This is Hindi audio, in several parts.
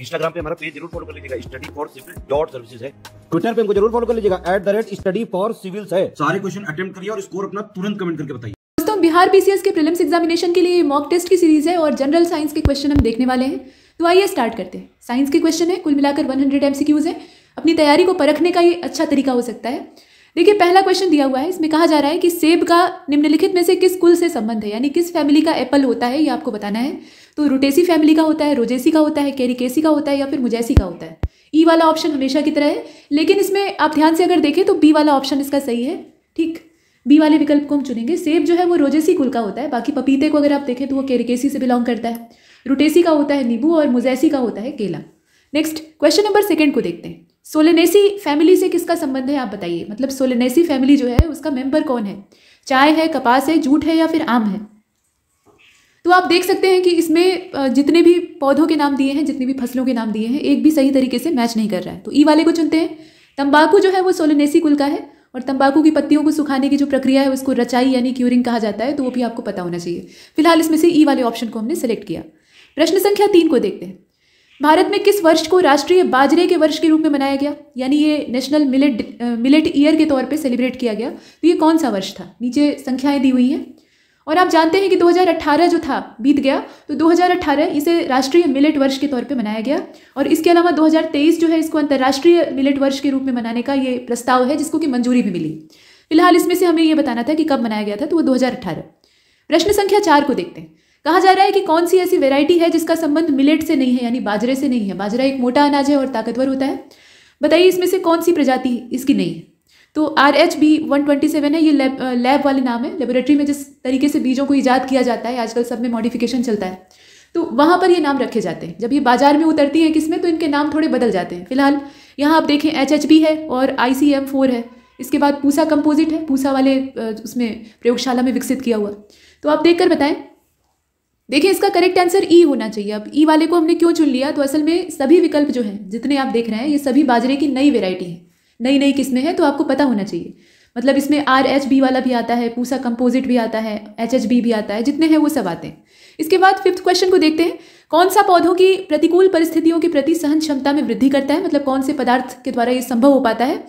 इंस्टाग्राम पे हमारा पेज जरूर फॉलो कर लीजिएगा study for civil dot services है ट्विटर पे हमको जरूर फॉलो कर लीजिएगा at the rate study for civils है सारे क्वेश्चन अटेम्प्ट करिए और स्कोर अपना तुरंत कमेंट करके बताइए दोस्तों बिहार बीसीएस के प्रीलिम्स एग्जामिनेशन के लिए मॉक टेस्ट की सीरीज है और जनरल साइंस के क्वेश्चन हम देखने वाले हैं तो आइए स्टार्ट करते हैं साइंस के क्वेश्चन है कुल मिलाकर 100 हंड्रेड एमसीक्यूज है अपनी तैयारी को परखने का ये अच्छा तरीका हो सकता है देखिए पहला क्वेश्चन दिया हुआ है इसमें कहा जा रहा है कि सेब का निम्नलिखित में से किस कुल से संबंध है यानी किस फैमिली का एप्पल होता है ये आपको बताना है तो रोटेसी फैमिली का होता है रोजेसी का होता है कैरिकेसी का होता है या फिर मुजैसी का होता है ई वाला ऑप्शन हमेशा की तरह है लेकिन इसमें आप ध्यान से अगर देखें तो बी वाला ऑप्शन इसका सही है ठीक बी वाले विकल्प को हम चुनेंगे सेब जो है वो रोजेसी कुल का होता है बाकी पपीते को अगर आप देखें तो वो कैरिकेसी से बिलोंग करता है रोटेसी का होता है नींबू और मुजैसी का होता है केला नेक्स्ट क्वेश्चन नंबर सेकेंड को देखते हैं सोलेनेसी फैमिली से किसका संबंध है आप बताइए मतलब सोलेनेसी फैमिली जो है उसका मेंबर कौन है चाय है कपास है जूट है या फिर आम है तो आप देख सकते हैं कि इसमें जितने भी पौधों के नाम दिए हैं जितनी भी फसलों के नाम दिए हैं एक भी सही तरीके से मैच नहीं कर रहा है तो ई वाले को चुनते हैं तंबाकू जो है वो सोलनेसी कुल का है और तंबाकू की पत्तियों को सुखाने की जो प्रक्रिया है उसको रचाई यानी क्यूरिंग कहा जाता है तो वो भी आपको पता होना चाहिए फिलहाल इसमें से ई वाले ऑप्शन को हमने सेलेक्ट किया प्रश्न संख्या तीन को देखते हैं भारत में किस वर्ष को राष्ट्रीय बाजरे के वर्ष के रूप में मनाया गया यानी ये नेशनल मिलेट मिलेट ईयर के तौर पे सेलिब्रेट किया गया तो ये कौन सा वर्ष था नीचे संख्याएं दी हुई हैं और आप जानते हैं कि 2018 जो था बीत गया तो 2018 इसे राष्ट्रीय मिलेट वर्ष के तौर पे मनाया गया और इसके अलावा 2023 जो है इसको अंतर्राष्ट्रीय मिलेट वर्ष के रूप में मनाने का ये प्रस्ताव है जिसको कि मंजूरी भी मिली फिलहाल इसमें से हमें ये बताना था कि कब मनाया गया था तो वो दो प्रश्न संख्या चार को देखते हैं कहा जा रहा है कि कौन सी ऐसी वेरायटी है जिसका संबंध मिलेट से नहीं है यानी बाजरे से नहीं है बाजरा एक मोटा अनाज है और ताकतवर होता है बताइए इसमें से कौन सी प्रजाति इसकी नहीं है तो R H B one twenty seven है ये लैब लैब वाले नाम है लेबोरेटरी में जिस तरीके से बीजों को ईजाद किया जाता है आजकल सब में मॉडिफिकेशन चलता है तो वहाँ पर ये नाम रखे जाते हैं जब ये बाजार में उतरती हैं किसमें तो इनके नाम थोड़े बदल जाते हैं फिलहाल यहाँ आप देखें एच एच बी है और आई सी एम फोर है इसके बाद पूसा कंपोजिट है पूसा वाले उसमें प्रयोगशाला में विकसित किया हुआ तो आप देख कर बताएं देखिए इसका करेक्ट आंसर ई होना चाहिए अब ई e वाले को हमने क्यों चुन लिया तो असल में सभी विकल्प जो हैं जितने आप देख रहे हैं ये सभी बाजरे की नई वेराइटी है नई नई किस्में हैं तो आपको पता होना चाहिए मतलब इसमें आर एच बी वाला भी आता है पूसा कंपोजिट भी आता है एच एच बी भी आता है जितने हैं वो सब आते हैं इसके बाद फिफ्थ क्वेश्चन को देखते हैं कौन सा पौधों की प्रतिकूल परिस्थितियों के प्रति सहन क्षमता में वृद्धि करता है मतलब कौन से पदार्थ के द्वारा ये संभव हो पाता है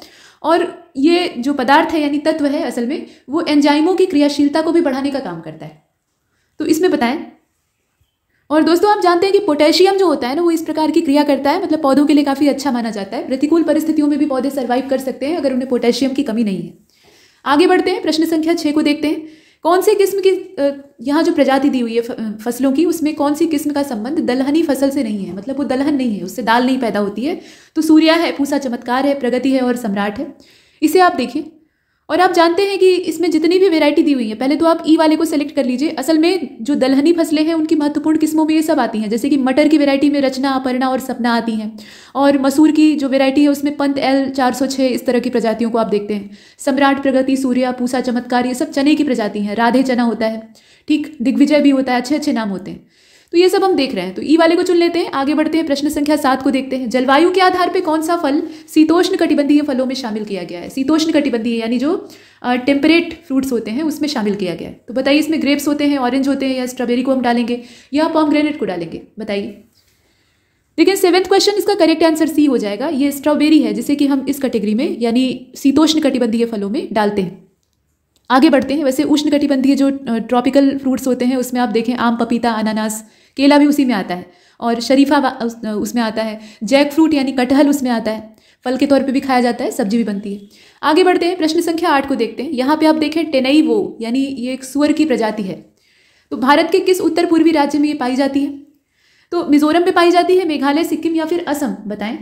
और ये जो पदार्थ है यानी तत्व है असल में वो एंजाइमों की क्रियाशीलता को भी बढ़ाने का काम करता है तो इसमें बताएं और दोस्तों आप जानते हैं कि पोटेशियम जो होता है ना वो इस प्रकार की क्रिया करता है मतलब पौधों के लिए काफ़ी अच्छा माना जाता है प्रतिकूल परिस्थितियों में भी पौधे सर्वाइव कर सकते हैं अगर उन्हें पोटेशियम की कमी नहीं है आगे बढ़ते हैं प्रश्न संख्या छः को देखते हैं कौन सी किस्म की यहाँ जो प्रजाति दी हुई है फसलों की उसमें कौन सी किस्म का संबंध दलहनी फसल से नहीं है मतलब वो दलहन नहीं है उससे दाल नहीं पैदा होती है तो सूर्या है पूसा चमत्कार है प्रगति है और सम्राट है इसे आप देखिए और आप जानते हैं कि इसमें जितनी भी वेरायटी दी हुई है पहले तो आप ई e वाले को सेलेक्ट कर लीजिए असल में जो दलहनी फसलें हैं उनकी महत्वपूर्ण किस्मों में ये सब आती हैं जैसे कि मटर की वेरायटी में रचना अपर्णा और सपना आती हैं और मसूर की जो वेरायटी है उसमें पंत एल चार सौ छः इस तरह की प्रजातियों को आप देखते हैं सम्राट प्रगति सूर्या पूसा चमत्कार ये सब चने की प्रजाति हैं राधे चना होता है ठीक दिग्विजय भी होता है अच्छे अच्छे नाम होते हैं तो ये सब हम देख रहे हैं तो ई वाले को चुन लेते हैं आगे बढ़ते हैं प्रश्न संख्या सात को देखते हैं जलवायु के आधार पर कौन सा फल शीतोष्ण कटिबंधीय फलों में शामिल किया गया है शीतोष्ण कटिबंधीय यानी जो टेम्परेट फ्रूट्स होते हैं उसमें शामिल किया गया है तो बताइए इसमें ग्रेप्स होते हैं ऑरेंज होते हैं या स्ट्रॉबेरी को हम डालेंगे या पॉम को डालेंगे बताइए लेकिन सेवेंथ क्वेश्चन इसका करेक्ट आंसर सी हो जाएगा ये स्ट्रॉबेरी है जिसे कि हम इस कैटेगरी में यानी शीतोष्ण कटिबंधीय फलों में डालते हैं आगे बढ़ते हैं वैसे उष्ण कटिबंधीय जो ट्रॉपिकल फ्रूट्स होते हैं उसमें आप देखें आम पपीता अनानास केला भी उसी में आता है और शरीफा उस, उसमें आता है जैक फ्रूट यानी कटहल उसमें आता है फल के तौर पे भी खाया जाता है सब्जी भी बनती है आगे बढ़ते हैं प्रश्न संख्या आठ को देखते हैं यहाँ पे आप देखें टेनई वो यानी ये एक सुअर की प्रजाति है तो भारत के किस उत्तर पूर्वी राज्य में ये पाई जाती है तो मिजोरम में पाई जाती है मेघालय सिक्किम या फिर असम बताएं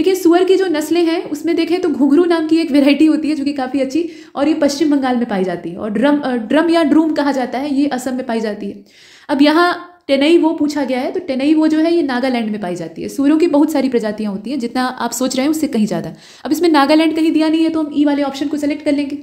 देखिए सुअर की जो नस्लें हैं उसमें देखें तो घुघरू नाम की एक वेराइटी होती है जो कि काफ़ी अच्छी और ये पश्चिम बंगाल में पाई जाती है और ड्रम ड्रम या ड्रूम कहा जाता है ये असम में पाई जाती है अब यहाँ टेनई वो पूछा गया है तो टेनई वो जो है ये नागालैंड में पाई जाती है सूरों की बहुत सारी प्रजातियाँ होती हैं जितना आप सोच रहे हैं उससे कहीं ज़्यादा अब इसमें नागालैंड कहीं दिया नहीं है तो हम ई e वाले ऑप्शन को सेलेक्ट कर लेंगे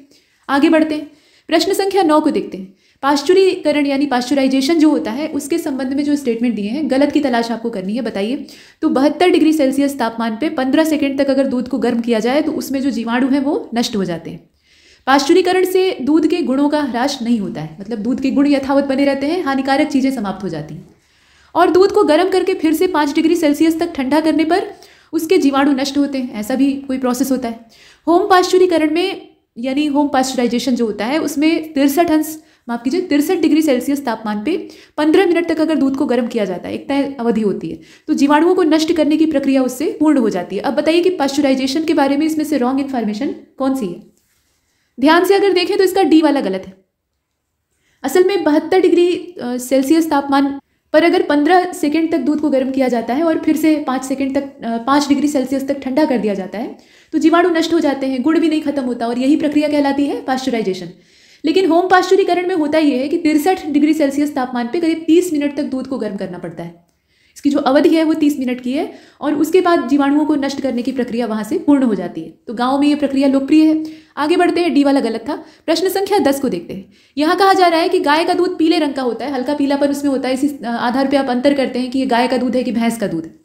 आगे बढ़ते हैं प्रश्न संख्या नौ को देखते हैं पाश्चुरीकरण यानी पाश्चुराइजेशन जो होता है उसके संबंध में जो स्टेटमेंट दिए हैं गलत की तलाश आपको करनी है बताइए तो बहत्तर डिग्री सेल्सियस तापमान पे पंद्रह सेकेंड तक अगर दूध को गर्म किया जाए तो उसमें जो जीवाणु हैं वो नष्ट हो जाते हैं पाश्चुरीकरण से दूध के गुणों का ह्रास नहीं होता है मतलब दूध के गुण यथावत बने रहते हैं हानिकारक चीज़ें समाप्त हो जाती हैं और दूध को गर्म करके फिर से पाँच डिग्री सेल्सियस तक ठंडा करने पर उसके जीवाणु नष्ट होते हैं ऐसा भी कोई प्रोसेस होता है होम पाश्चुरीकरण में यानी होम पाश्चुराइजेशन जो होता है उसमें तिरसठ अंश माफ कीजिए तिरसठ डिग्री सेल्सियस तापमान पे पंद्रह मिनट तक अगर दूध को गर्म किया जाता है एक तय अवधि होती है तो जीवाणुओं को नष्ट करने की प्रक्रिया उससे पूर्ण हो जाती है अब बताइए कि पाश्चुराइजेशन के बारे में इसमें से रॉन्ग इन्फॉर्मेशन कौन सी है ध्यान से अगर देखें तो इसका डी वाला गलत है असल में बहत्तर डिग्री सेल्सियस तापमान पर अगर 15 सेकेंड तक दूध को गर्म किया जाता है और फिर से 5 सेकेंड तक 5 डिग्री सेल्सियस तक ठंडा कर दिया जाता है तो जीवाणु नष्ट हो जाते हैं गुड़ भी नहीं खत्म होता और यही प्रक्रिया कहलाती है पाश्चराइजेशन लेकिन होम पास्चुरीकरण में होता यह है कि तिरसठ डिग्री सेल्सियस तापमान पर करीब 30 मिनट तक दूध को गर्म करना पड़ता है इसकी जो अवधि है वो तीस मिनट की है और उसके बाद जीवाणुओं को नष्ट करने की प्रक्रिया वहाँ से पूर्ण हो जाती है तो गाँव में ये प्रक्रिया लोकप्रिय है आगे बढ़ते हैं डी वाला गलत था प्रश्न संख्या दस को देखते हैं यहाँ कहा जा रहा है कि गाय का दूध पीले रंग का होता है हल्का पीलापन उसमें होता है इसी आधार पर आप अंतर करते हैं कि ये गाय का दूध है कि भैंस का दूध है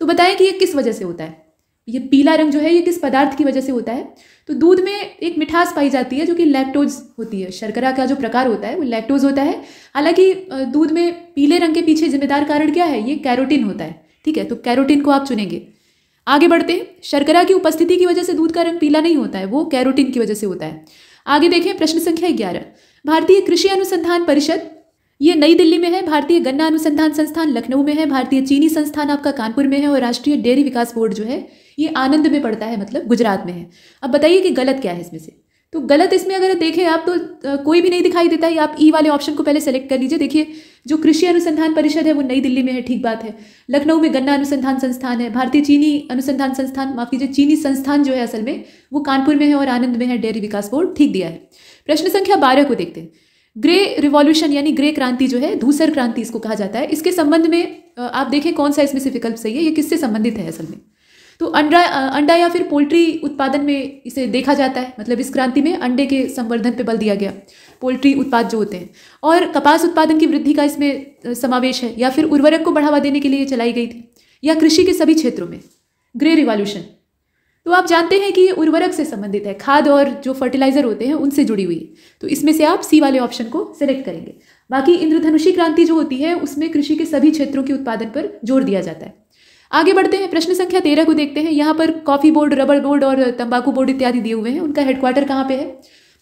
तो बताएं कि ये किस वजह से होता है ये पीला रंग जो है ये किस पदार्थ की वजह से होता है तो दूध में एक मिठास पाई जाती है जो कि लैक्टोज होती है शर्करा का जो प्रकार होता है वो लैक्टोज होता है हालांकि दूध में पीले रंग के पीछे जिम्मेदार कारण क्या है ये कैरोटीन होता है ठीक है तो कैरोटीन को आप चुनेंगे आगे बढ़ते हैं शर्करा की उपस्थिति की वजह से दूध का रंग पीला नहीं होता है वो कैरोटीन की वजह से होता है आगे देखें प्रश्न संख्या ग्यारह भारतीय कृषि अनुसंधान परिषद ये नई दिल्ली में है भारतीय गन्ना अनुसंधान संस्थान लखनऊ में है भारतीय चीनी संस्थान आपका कानपुर में है और राष्ट्रीय डेयरी विकास बोर्ड जो है ये आनंद में पड़ता है मतलब गुजरात में है अब बताइए कि गलत क्या है इसमें से तो गलत इसमें अगर देखें आप तो कोई भी नहीं दिखाई देता है आप ई e वाले ऑप्शन को पहले सेलेक्ट कर लीजिए देखिए जो कृषि अनुसंधान परिषद है वो नई दिल्ली में है ठीक बात है लखनऊ में गन्ना अनुसंधान संस्थान है भारतीय चीनी अनुसंधान संस्थान माफ कीजिए चीनी संस्थान जो है असल में वो कानपुर में है और आनंद में है डेयरी विकास बोर्ड ठीक दिया है प्रश्न संख्या बारह को देखते हैं ग्रे रिवॉल्यूशन यानी ग्रे क्रांति जो है धूसर क्रांति इसको कहा जाता है इसके संबंध में आप देखें कौन सा इसमें से विकल्प सही है ये किससे संबंधित है असल में तो अंडा अंडा या फिर पोल्ट्री उत्पादन में इसे देखा जाता है मतलब इस क्रांति में अंडे के संवर्धन पर बल दिया गया पोल्ट्री उत्पाद जो होते हैं और कपास उत्पादन की वृद्धि का इसमें समावेश है या फिर उर्वरक को बढ़ावा देने के लिए चलाई गई थी या कृषि के सभी क्षेत्रों में ग्रे रिवॉल्यूशन तो आप जानते हैं कि ये उर्वरक से संबंधित है खाद और जो फर्टिलाइजर होते हैं उनसे जुड़ी हुई तो इसमें से आप सी वाले ऑप्शन को सिलेक्ट करेंगे बाकी इंद्रधनुषी क्रांति जो होती है उसमें कृषि के सभी क्षेत्रों के उत्पादन पर जोर दिया जाता है आगे बढ़ते हैं प्रश्न संख्या तेरह को देखते हैं यहाँ पर कॉफी बोर्ड रबड़ बोर्ड और तंबाकू बोर्ड इत्यादि दिए हुए हैं उनका हेडक्वार्टर कहाँ पे है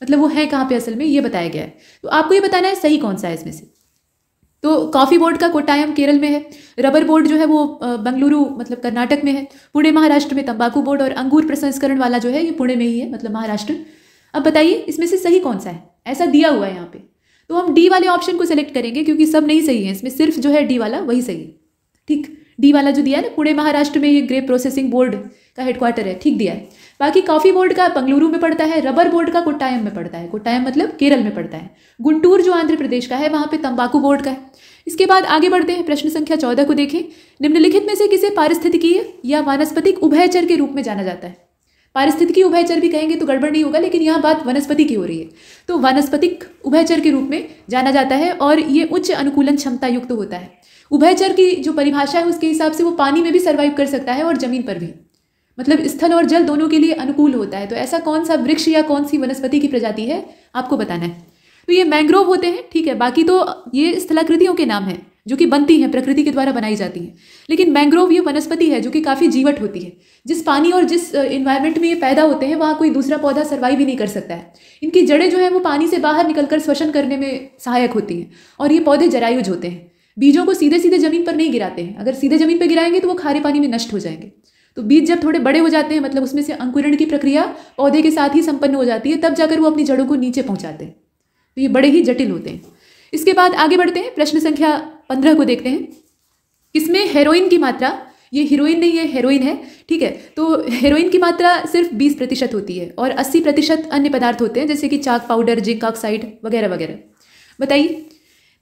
मतलब वो है कहाँ पे असल में ये बताया गया है तो आपको ये बताना है सही कौन सा है इसमें से तो कॉफ़ी बोर्ड का कोटायम केरल में है रबर बोर्ड जो है वो बंगलुरु मतलब कर्नाटक में है पुणे महाराष्ट्र में तंबाकू बोर्ड और अंगूर प्रसंस्करण वाला जो है ये पुणे में ही है मतलब महाराष्ट्र अब बताइए इसमें से सही कौन सा है ऐसा दिया हुआ है यहाँ पे तो हम डी वाले ऑप्शन को सिलेक्ट करेंगे क्योंकि सब नहीं सही है इसमें सिर्फ जो है डी वाला वही सही है ठीक डी वाला जो दिया है ना पुणे महाराष्ट्र में ये ग्रेप प्रोसेसिंग बोर्ड का हेडक्वार्टर है ठीक दिया है बाकी कॉफ़ी बोर्ड का बंगलुरु में पड़ता है रबर बोर्ड का कोट्टायम में पड़ता है कोट्टायम मतलब केरल में पड़ता है गुंटूर जो आंध्र प्रदेश का है वहाँ पर तंबाकू बोर्ड का है इसके बाद आगे बढ़ते हैं प्रश्न संख्या चौदह को देखें निम्नलिखित में से किसे पारिस्थितिकीय या वनस्पतिक उभयचर के रूप में जाना जाता है पारिस्थितिकी उभयचर भी कहेंगे तो गड़बड़ नहीं होगा लेकिन यहाँ बात वनस्पति की हो रही है तो वनस्पतिक उभयचर के रूप में जाना जाता है और ये उच्च अनुकूलन क्षमता युक्त होता है उभयचर की जो परिभाषा है उसके हिसाब से वो पानी में भी सर्वाइव कर सकता है और जमीन पर भी मतलब स्थल और जल दोनों के लिए अनुकूल होता है तो ऐसा कौन सा वृक्ष या कौन सी वनस्पति की प्रजाति है आपको बताना है तो ये मैंग्रोव होते हैं ठीक है बाकी तो ये स्थलाकृतियों के नाम हैं जो कि बनती हैं प्रकृति के द्वारा बनाई जाती हैं लेकिन मैंग्रोव ये वनस्पति है जो कि काफ़ी जीवट होती है जिस पानी और जिस इन्वायरमेंट में ये पैदा होते हैं वहाँ कोई दूसरा पौधा सर्वाइव ही नहीं कर सकता है इनकी जड़ें जो है वो पानी से बाहर निकलकर श्वसन करने में सहायक होती हैं और ये पौधे जरायुज होते हैं बीजों को सीधे सीधे जमीन पर नहीं गिराते हैं अगर सीधे जमीन पर गिराएंगे तो वो खारे पानी में नष्ट हो जाएंगे तो बीज जब थोड़े बड़े हो जाते हैं मतलब उसमें से अंकुरण की प्रक्रिया पौधे के साथ ही संपन्न हो जाती है तब जाकर वो अपनी जड़ों को नीचे पहुँचाते हैं तो ये बड़े ही जटिल होते हैं इसके बाद आगे बढ़ते हैं प्रश्न संख्या पंद्रह को देखते हैं इसमें हेरोइन की मात्रा ये हीरोइन नहीं है हेरोइन है ठीक है तो हेरोइन की मात्रा सिर्फ 20 प्रतिशत होती है और 80 प्रतिशत अन्य पदार्थ होते हैं जैसे कि चाक पाउडर जिंक ऑक्साइड वगैरह वगैरह बताइए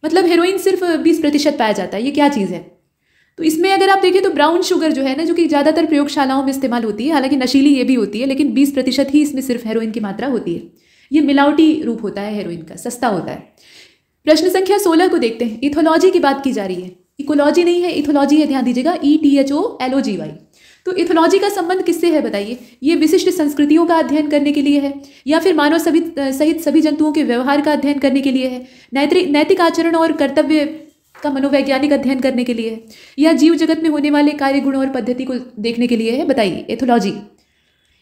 मतलब हेरोइन सिर्फ 20 प्रतिशत पाया जाता है ये क्या चीज़ है तो इसमें अगर आप देखें तो ब्राउन शुगर जो है ना जो कि ज़्यादातर प्रयोगशालाओं में इस्तेमाल होती है हालांकि नशीली ये भी होती है लेकिन बीस प्रतिशत ही इसमें सिर्फ हेरोइन की मात्रा होती है ये मिलावटी रूप होता है हेरोइन का सस्ता होता है प्रश्न संख्या सोलह को देखते हैं इथोलॉजी की बात की जा रही है इकोलॉजी नहीं है इथोलॉजी है ध्यान दीजिएगा E T H O L O G Y तो इथोलॉजी का संबंध किससे है बताइए ये विशिष्ट संस्कृतियों का अध्ययन करने के लिए है या फिर मानव सभी सहित सभी जंतुओं के व्यवहार का अध्ययन करने के लिए है नैतिक नैतिक आचरण और कर्तव्य का मनोवैज्ञानिक अध्ययन करने के लिए है जीव जगत में होने वाले कार्य गुण और पद्धति को देखने के लिए है बताइए एथोलॉजी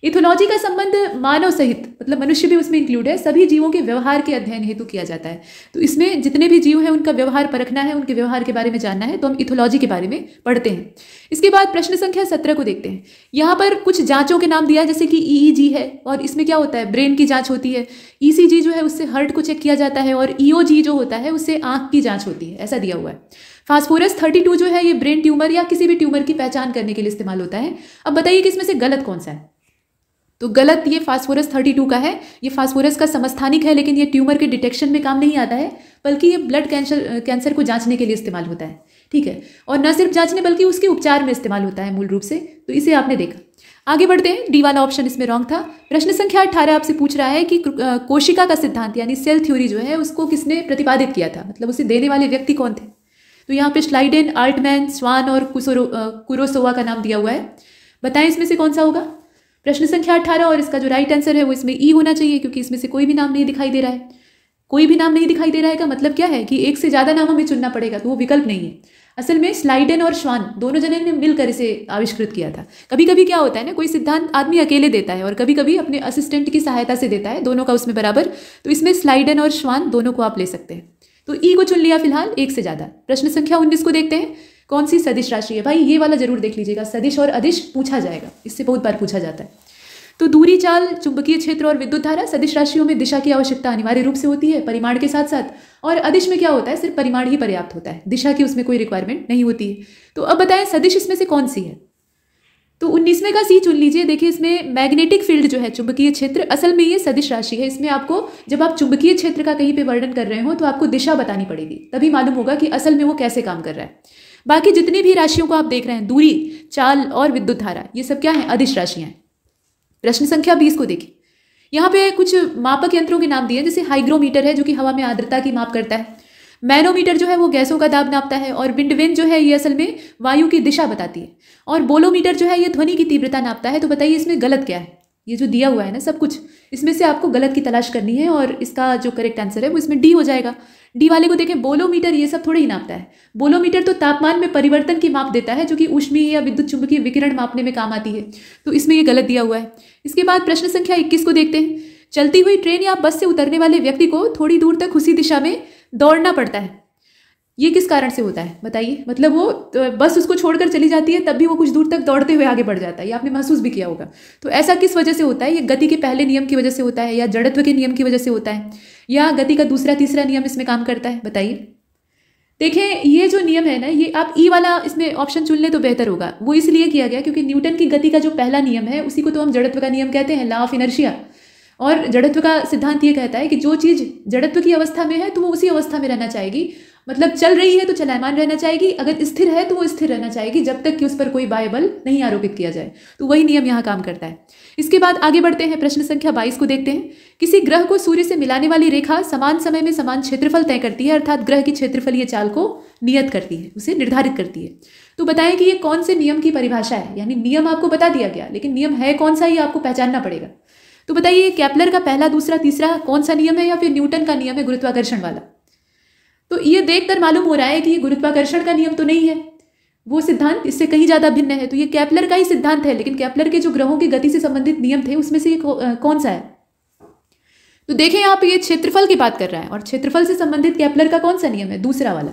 इथोलॉजी का संबंध मानव सहित मतलब मनुष्य भी उसमें इंक्लूड है सभी जीवों के व्यवहार के अध्ययन हेतु किया जाता है तो इसमें जितने भी जीव हैं उनका व्यवहार परखना है उनके व्यवहार के बारे में जानना है तो हम इथोलॉजी के बारे में पढ़ते हैं इसके बाद प्रश्न संख्या सत्रह को देखते हैं यहाँ पर कुछ जाँचों के नाम दिया है जैसे कि ई e e है और इसमें क्या होता है ब्रेन की जाँच होती है ई e जो है उससे हर्ट को चेक किया जाता है और ई जो होता है उससे आँख की जाँच होती है ऐसा दिया हुआ है फास्फोरस 32 जो है ये ब्रेन ट्यूमर या किसी भी ट्यूमर की पहचान करने के लिए इस्तेमाल होता है अब बताइए कि इसमें से गलत कौन सा है तो गलत ये फास्फोरस 32 का है ये फास्फोरस का समस्थानिक है लेकिन ये ट्यूमर के डिटेक्शन में काम नहीं आता है बल्कि ये ब्लड कैंसर कैंसर को जांचने के लिए इस्तेमाल होता है ठीक है और न सिर्फ जांचने बल्कि उसके उपचार में इस्तेमाल होता है मूल रूप से तो इसे आपने देखा आगे बढ़ते हैं डी वाला ऑप्शन इसमें रॉन्ग था प्रश्न संख्या अट्ठारह आपसे पूछ रहा है कि कोशिका का सिद्धांत यानी सेल थ्योरी जो है उसको किसने प्रतिपादित किया था मतलब उसे देने वाले व्यक्ति कौन थे तो यहाँ पे स्लाइडेन आर्टमैन स्वान और कुरोसोवा का नाम दिया हुआ है बताएं इसमें से कौन सा होगा प्रश्न संख्या अठारह और इसका जो राइट आंसर है वो इसमें ई e होना चाहिए क्योंकि इसमें से कोई भी नाम नहीं दिखाई दे रहा है कोई भी नाम नहीं दिखाई दे रहा है का मतलब क्या है कि एक से ज़्यादा नाम हमें चुनना पड़ेगा तो वो विकल्प नहीं है असल में स्लाइडन और श्वान दोनों जने ने मिलकर इसे आविष्कृत किया था कभी कभी क्या होता है ना कोई सिद्धांत आदमी अकेले देता है और कभी कभी अपने असिस्टेंट की सहायता से देता है दोनों का उसमें बराबर तो इसमें स्लाइडन और श्वान दोनों को आप ले सकते हैं तो ई e को चुन लिया फिलहाल एक से ज़्यादा प्रश्न संख्या उन्नीस को देखते हैं कौन सी सदिश राशि है भाई ये वाला जरूर देख लीजिएगा सदिश और अधिश पूछा जाएगा इससे बहुत बार पूछा जाता है तो दूरी चाल चुंबकीय क्षेत्र और विद्युत धारा सदिश राशियों में दिशा की आवश्यकता अनिवार्य रूप से होती है परिमाण के साथ साथ और अधिश में क्या होता है सिर्फ परिमाण ही पर्याप्त होता है दिशा की उसमें कोई रिक्वायरमेंट नहीं होती है तो अब बताएं सदिश इसमें से कौन सी है तो उन्नीसवें का सी चुन लीजिए देखिए इसमें मैग्नेटिक फील्ड जो है चुंबकीय क्षेत्र असल में ये सदिश राशि है इसमें आपको जब आप चुंबकीय क्षेत्र का कहीं पे वर्णन कर रहे हो तो आपको दिशा बतानी पड़ेगी तभी मालूम होगा कि असल में वो कैसे काम कर रहा है बाकी जितनी भी राशियों को आप देख रहे हैं दूरी चाल और विद्युत धारा ये सब क्या है अधिश राशियाँ हैं प्रश्न संख्या बीस को देखिए यहाँ पे कुछ मापक यंत्रों के नाम दिए जैसे हाइग्रोमीटर है जो कि हवा में आर्द्रता की माप करता है मैनोमीटर जो है वो गैसों का दाब नापता है और विंडवेन जो है ये असल में वायु की दिशा बताती है और बोलोमीटर जो है ये ध्वनि की तीव्रता नापता है तो बताइए इसमें गलत क्या है ये जो दिया हुआ है ना सब कुछ इसमें से आपको गलत की तलाश करनी है और इसका जो करेक्ट आंसर है वो इसमें डी हो जाएगा डी वाले को देखें बोलोमीटर ये सब थोड़े ही नापता है बोलोमीटर तो तापमान में परिवर्तन की माप देता है जो कि उष्मी या विद्युत चुंबकीय विकिरण मापने में काम आती है तो इसमें ये गलत दिया हुआ है इसके बाद प्रश्न संख्या इक्कीस को देखते हैं चलती हुई ट्रेन या बस से उतरने वाले व्यक्ति को थोड़ी दूर तक उसी दिशा में दौड़ना पड़ता है ये किस कारण से होता है बताइए मतलब वो तो बस उसको छोड़कर चली जाती है तब भी वो कुछ दूर तक दौड़ते हुए आगे बढ़ जाता है ये आपने महसूस भी किया होगा तो ऐसा किस वजह से होता है ये गति के पहले नियम की वजह से होता है या जड़त्व के नियम की वजह से होता है या गति का दूसरा तीसरा नियम इसमें काम करता है बताइए देखें ये जो नियम है ना ये आप ई e वाला इसमें ऑप्शन चुन लें तो बेहतर होगा वो इसलिए किया गया क्योंकि न्यूटन की गति का जो पहला नियम है उसी को तो हम जड़त्व का नियम कहते हैं लॉ ऑफ इनर्शिया और जड़त्व का सिद्धांत ये कहता है कि जो चीज़ जड़त्व की अवस्था में है तो वो उसी अवस्था में रहना चाहेगी मतलब चल रही है तो चलायमान रहना चाहेगी अगर स्थिर है तो वो स्थिर रहना चाहेगी जब तक कि उस पर कोई बाइबल नहीं आरोपित किया जाए तो वही नियम यहाँ काम करता है इसके बाद आगे बढ़ते हैं प्रश्न संख्या बाईस को देखते हैं किसी ग्रह को सूर्य से मिलाने वाली रेखा समान समय में समान क्षेत्रफल तय करती है अर्थात ग्रह की क्षेत्रफलीय चाल को नियत करती है उसे निर्धारित करती है तो बताएं कि ये कौन से नियम की परिभाषा है यानी नियम आपको बता दिया गया लेकिन नियम है कौन सा ये आपको पहचानना पड़ेगा तो बताइए कैप्लर का पहला दूसरा तीसरा कौन सा नियम है या फिर न्यूटन का नियम है गुरुत्वाकर्षण वाला तो ये देख मालूम हो रहा है कि ये गुरुत्वाकर्षण का नियम तो नहीं है वो सिद्धांत इससे कहीं ज़्यादा भिन्न है तो ये कैप्लर का ही सिद्धांत है लेकिन कैप्लर के जो ग्रहों की गति से संबंधित नियम थे उसमें से ये कौन सा है तो देखें यहाँ पे ये क्षेत्रफल की बात कर रहा है और क्षेत्रफल से संबंधित कैप्लर का कौन सा नियम है दूसरा वाला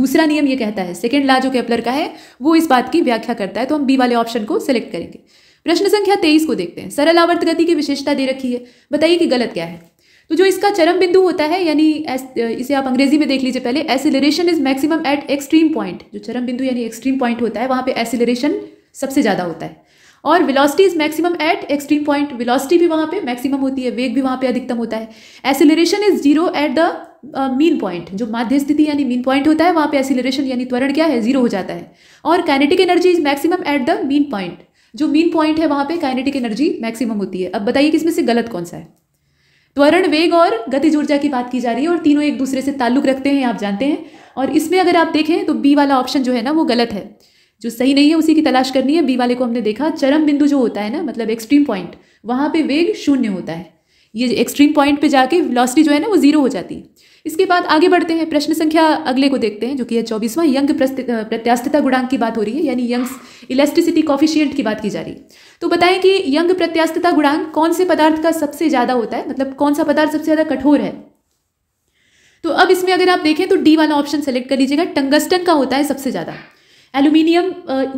दूसरा नियम ये कहता है सेकेंड ला जो कैप्लर का है वो इस बात की व्याख्या करता है तो हम बी वाले ऑप्शन को सिलेक्ट करेंगे प्रश्न संख्या तेईस को देखते हैं सरल आवर्त गति की विशेषता दे रखी है बताइए कि गलत क्या है तो जो इसका चरम बिंदु होता है यानी इसे आप अंग्रेजी में देख लीजिए पहले acceleration is maximum at extreme point जो चरम बिंदु यानी एक्सट्रीम पॉइंट होता है वहाँ पे एसिलेशन सबसे ज़्यादा होता है और velocity is maximum at extreme point velocity भी वहाँ पे मैक्सिमम होती है वेग भी वहाँ पे अधिकतम होता है acceleration is zero at the mean point जो माध्य स्थिति यानी मीन पॉइंट होता है वहाँ पे एसिलेशन यानी त्वरण क्या है जीरो हो जाता है और kinetic energy is maximum at the mean point जो मीन पॉइंट है वहाँ पे काइनेटिक एनर्जी मैक्सिमम होती है अब बताइए कि इसमें से गलत कौन सा है त्वरण वेग और गतिज ऊर्जा की बात की जा रही है और तीनों एक दूसरे से ताल्लुक रखते हैं आप जानते हैं और इसमें अगर आप देखें तो बी वाला ऑप्शन जो है ना वो गलत है जो सही नहीं है उसी की तलाश करनी है बी वाले को हमने देखा चरम बिंदु जो होता है ना मतलब एक्सट्रीम पॉइंट वहाँ पे वेग शून्य होता है ये एक्सट्रीम पॉइंट पे जाके वेलोसिटी जो है ना वो जीरो हो जाती है इसके बाद आगे बढ़ते हैं प्रश्न संख्या अगले को देखते हैं जो कि है चौबीसवां यंग प्रत्यास्थता गुणांक की बात हो रही है यानी यंग इलेक्ट्रिसिटी कॉफिशियंट की बात की जा रही है तो बताएं कि यंग प्रत्यास्थता गुणांक कौन से पदार्थ का सबसे ज़्यादा होता है मतलब कौन सा पदार्थ सबसे ज़्यादा कठोर है तो अब इसमें अगर आप देखें तो डी वाला ऑप्शन सेलेक्ट कर लीजिएगा टंगस्टन का होता है सबसे ज़्यादा एल्यूमिनियम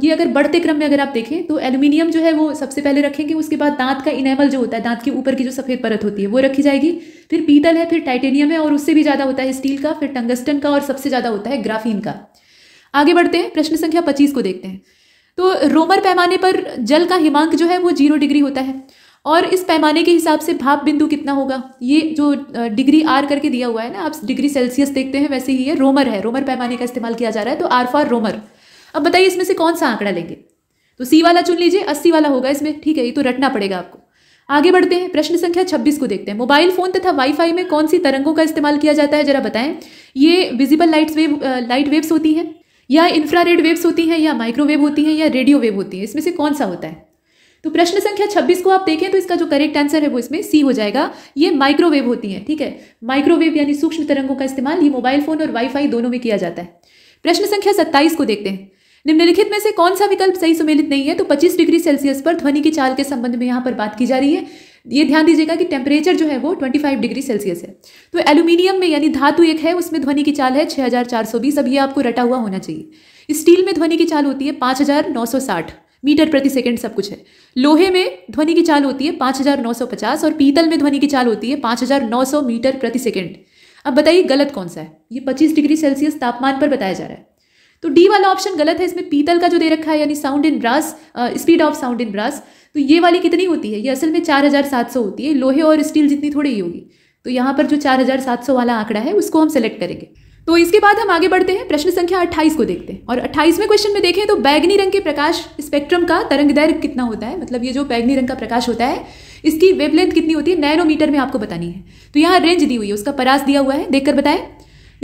ये अगर बढ़ते क्रम में अगर आप देखें तो एल्यूमिनियम जो है वो सबसे पहले रखेंगे उसके बाद दांत का इनेमल जो होता है दांत के ऊपर की जो सफ़ेद परत होती है वो रखी जाएगी फिर पीतल है फिर टाइटेनियम है और उससे भी ज़्यादा होता है स्टील का फिर टंगस्टन का और सबसे ज़्यादा होता है ग्राफीन का आगे बढ़ते हैं प्रश्न संख्या पच्चीस को देखते हैं तो रोमर पैमाने पर जल का हिमांक जो है वो जीरो डिग्री होता है और इस पैमाने के हिसाब से भाप बिंदु कितना होगा ये जो डिग्री आर करके दिया हुआ है ना आप डिग्री सेल्सियस देखते हैं वैसे ही ये रोमर है रोमर पैमाने का इस्तेमाल किया जा रहा है तो आर फॉर रोमर अब बताइए इसमें से कौन सा आंकड़ा लेंगे तो सी वाला चुन लीजिए अस्सी वाला होगा इसमें ठीक है ये तो रटना पड़ेगा आपको आगे बढ़ते हैं प्रश्न संख्या 26 को देखते हैं मोबाइल फोन तथा वाईफाई में कौन सी तरंगों का इस्तेमाल किया जाता है जरा बताएं ये visible lights wave light waves होती हैं या इंफ्रा वेव्स होती हैं या माइक्रोवेव होती हैं या रेडियो वेव होती हैं इसमें से कौन सा होता है तो प्रश्न संख्या 26 को आप देखें तो इसका जो करेक्ट आंसर है वो इसमें सी हो जाएगा ये माइक्रोवेव होती हैं ठीक है माइक्रोवेव यानी सूक्ष्म तरंगों का इस्तेमाल ये मोबाइल फोन और वाईफाई दोनों में किया जाता है प्रश्न संख्या 27 को देखते हैं निम्नलिखित में से कौन सा विकल्प सही सुमेलित नहीं है तो 25 डिग्री सेल्सियस पर ध्वनि की चाल के संबंध में यहाँ पर बात की जा रही है ये ध्यान दीजिएगा कि टेम्परेचर जो है वो 25 डिग्री सेल्सियस है तो एल्यूमिनियम में यानी धातु एक है उसमें ध्वनि की चाल है 6420 अब ये आपको रटा हुआ होना चाहिए स्टील में ध्वनि की चाल होती है 5960 मीटर प्रति सेकंड सब कुछ है लोहे में ध्वनि की चाल होती है 5950 और पीतल में ध्वनि की चाल होती है पाँच मीटर प्रति सेकेंड अब बताइए गलत कौन सा है ये 25 डिग्री सेल्सियस तापमान पर बताया जा रहा है तो डी वाला ऑप्शन गलत है इसमें पीतल का जो दे रखा है यानी sound in brass speed of sound in brass तो ये वाली कितनी होती है ये असल में चार हज़ार सात सौ होती है लोहे और स्टील जितनी थोड़ी ही होगी तो यहाँ पर जो चार हज़ार सात सौ वाला आंकड़ा है उसको हम सेलेक्ट करेंगे तो इसके बाद हम आगे बढ़ते हैं प्रश्न संख्या 28 को देखते हैं और 28वें क्वेश्चन में देखें तो बैगनी रंग के प्रकाश स्पेक्ट्रम का तरंग दैर्घ्य कितना होता है मतलब ये जो बैगनी रंग का प्रकाश होता है इसकी वेवलेंथ कितनी होती है नैनोमीटर में आपको बतानी है तो यहाँ रेंज दी हुई है उसका परास दिया हुआ है देखकर बताएं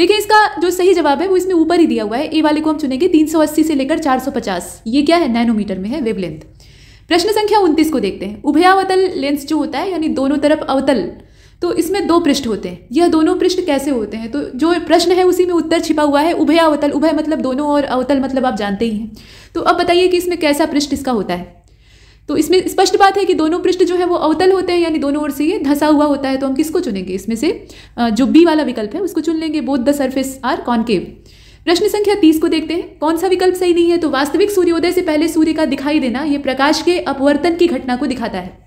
देखिए इसका जो सही जवाब है वो इसमें ऊपर ही दिया हुआ है ए वाले को हम चुनेंगे 380 से लेकर 450 ये क्या है नैनोमीटर में है वेवलेंथ प्रश्न संख्या उनतीस को देखते हैं उभयावतल लेंस जो होता है यानी दोनों तरफ अवतल तो इसमें दो पृष्ठ होते हैं यह दोनों पृष्ठ कैसे होते हैं तो जो प्रश्न है उसी में उत्तर छिपा हुआ है उभयावतल उभय मतलब दोनों और अवतल मतलब आप जानते ही हैं तो अब बताइए कि इसमें कैसा पृष्ठ इसका होता है तो इसमें स्पष्ट बात है कि दोनों पृष्ठ जो है वो अवतल होते हैं यानी दोनों ओर से ये धसा हुआ होता है तो हम किसको चुनेंगे इसमें से जो बी वाला विकल्प है उसको चुन लेंगे both the surface are concave प्रश्न संख्या तीस को देखते हैं कौन सा विकल्प सही नहीं है तो वास्तविक सूर्योदय से पहले सूर्य का दिखाई देना ये प्रकाश के अपवर्तन की घटना को दिखाता है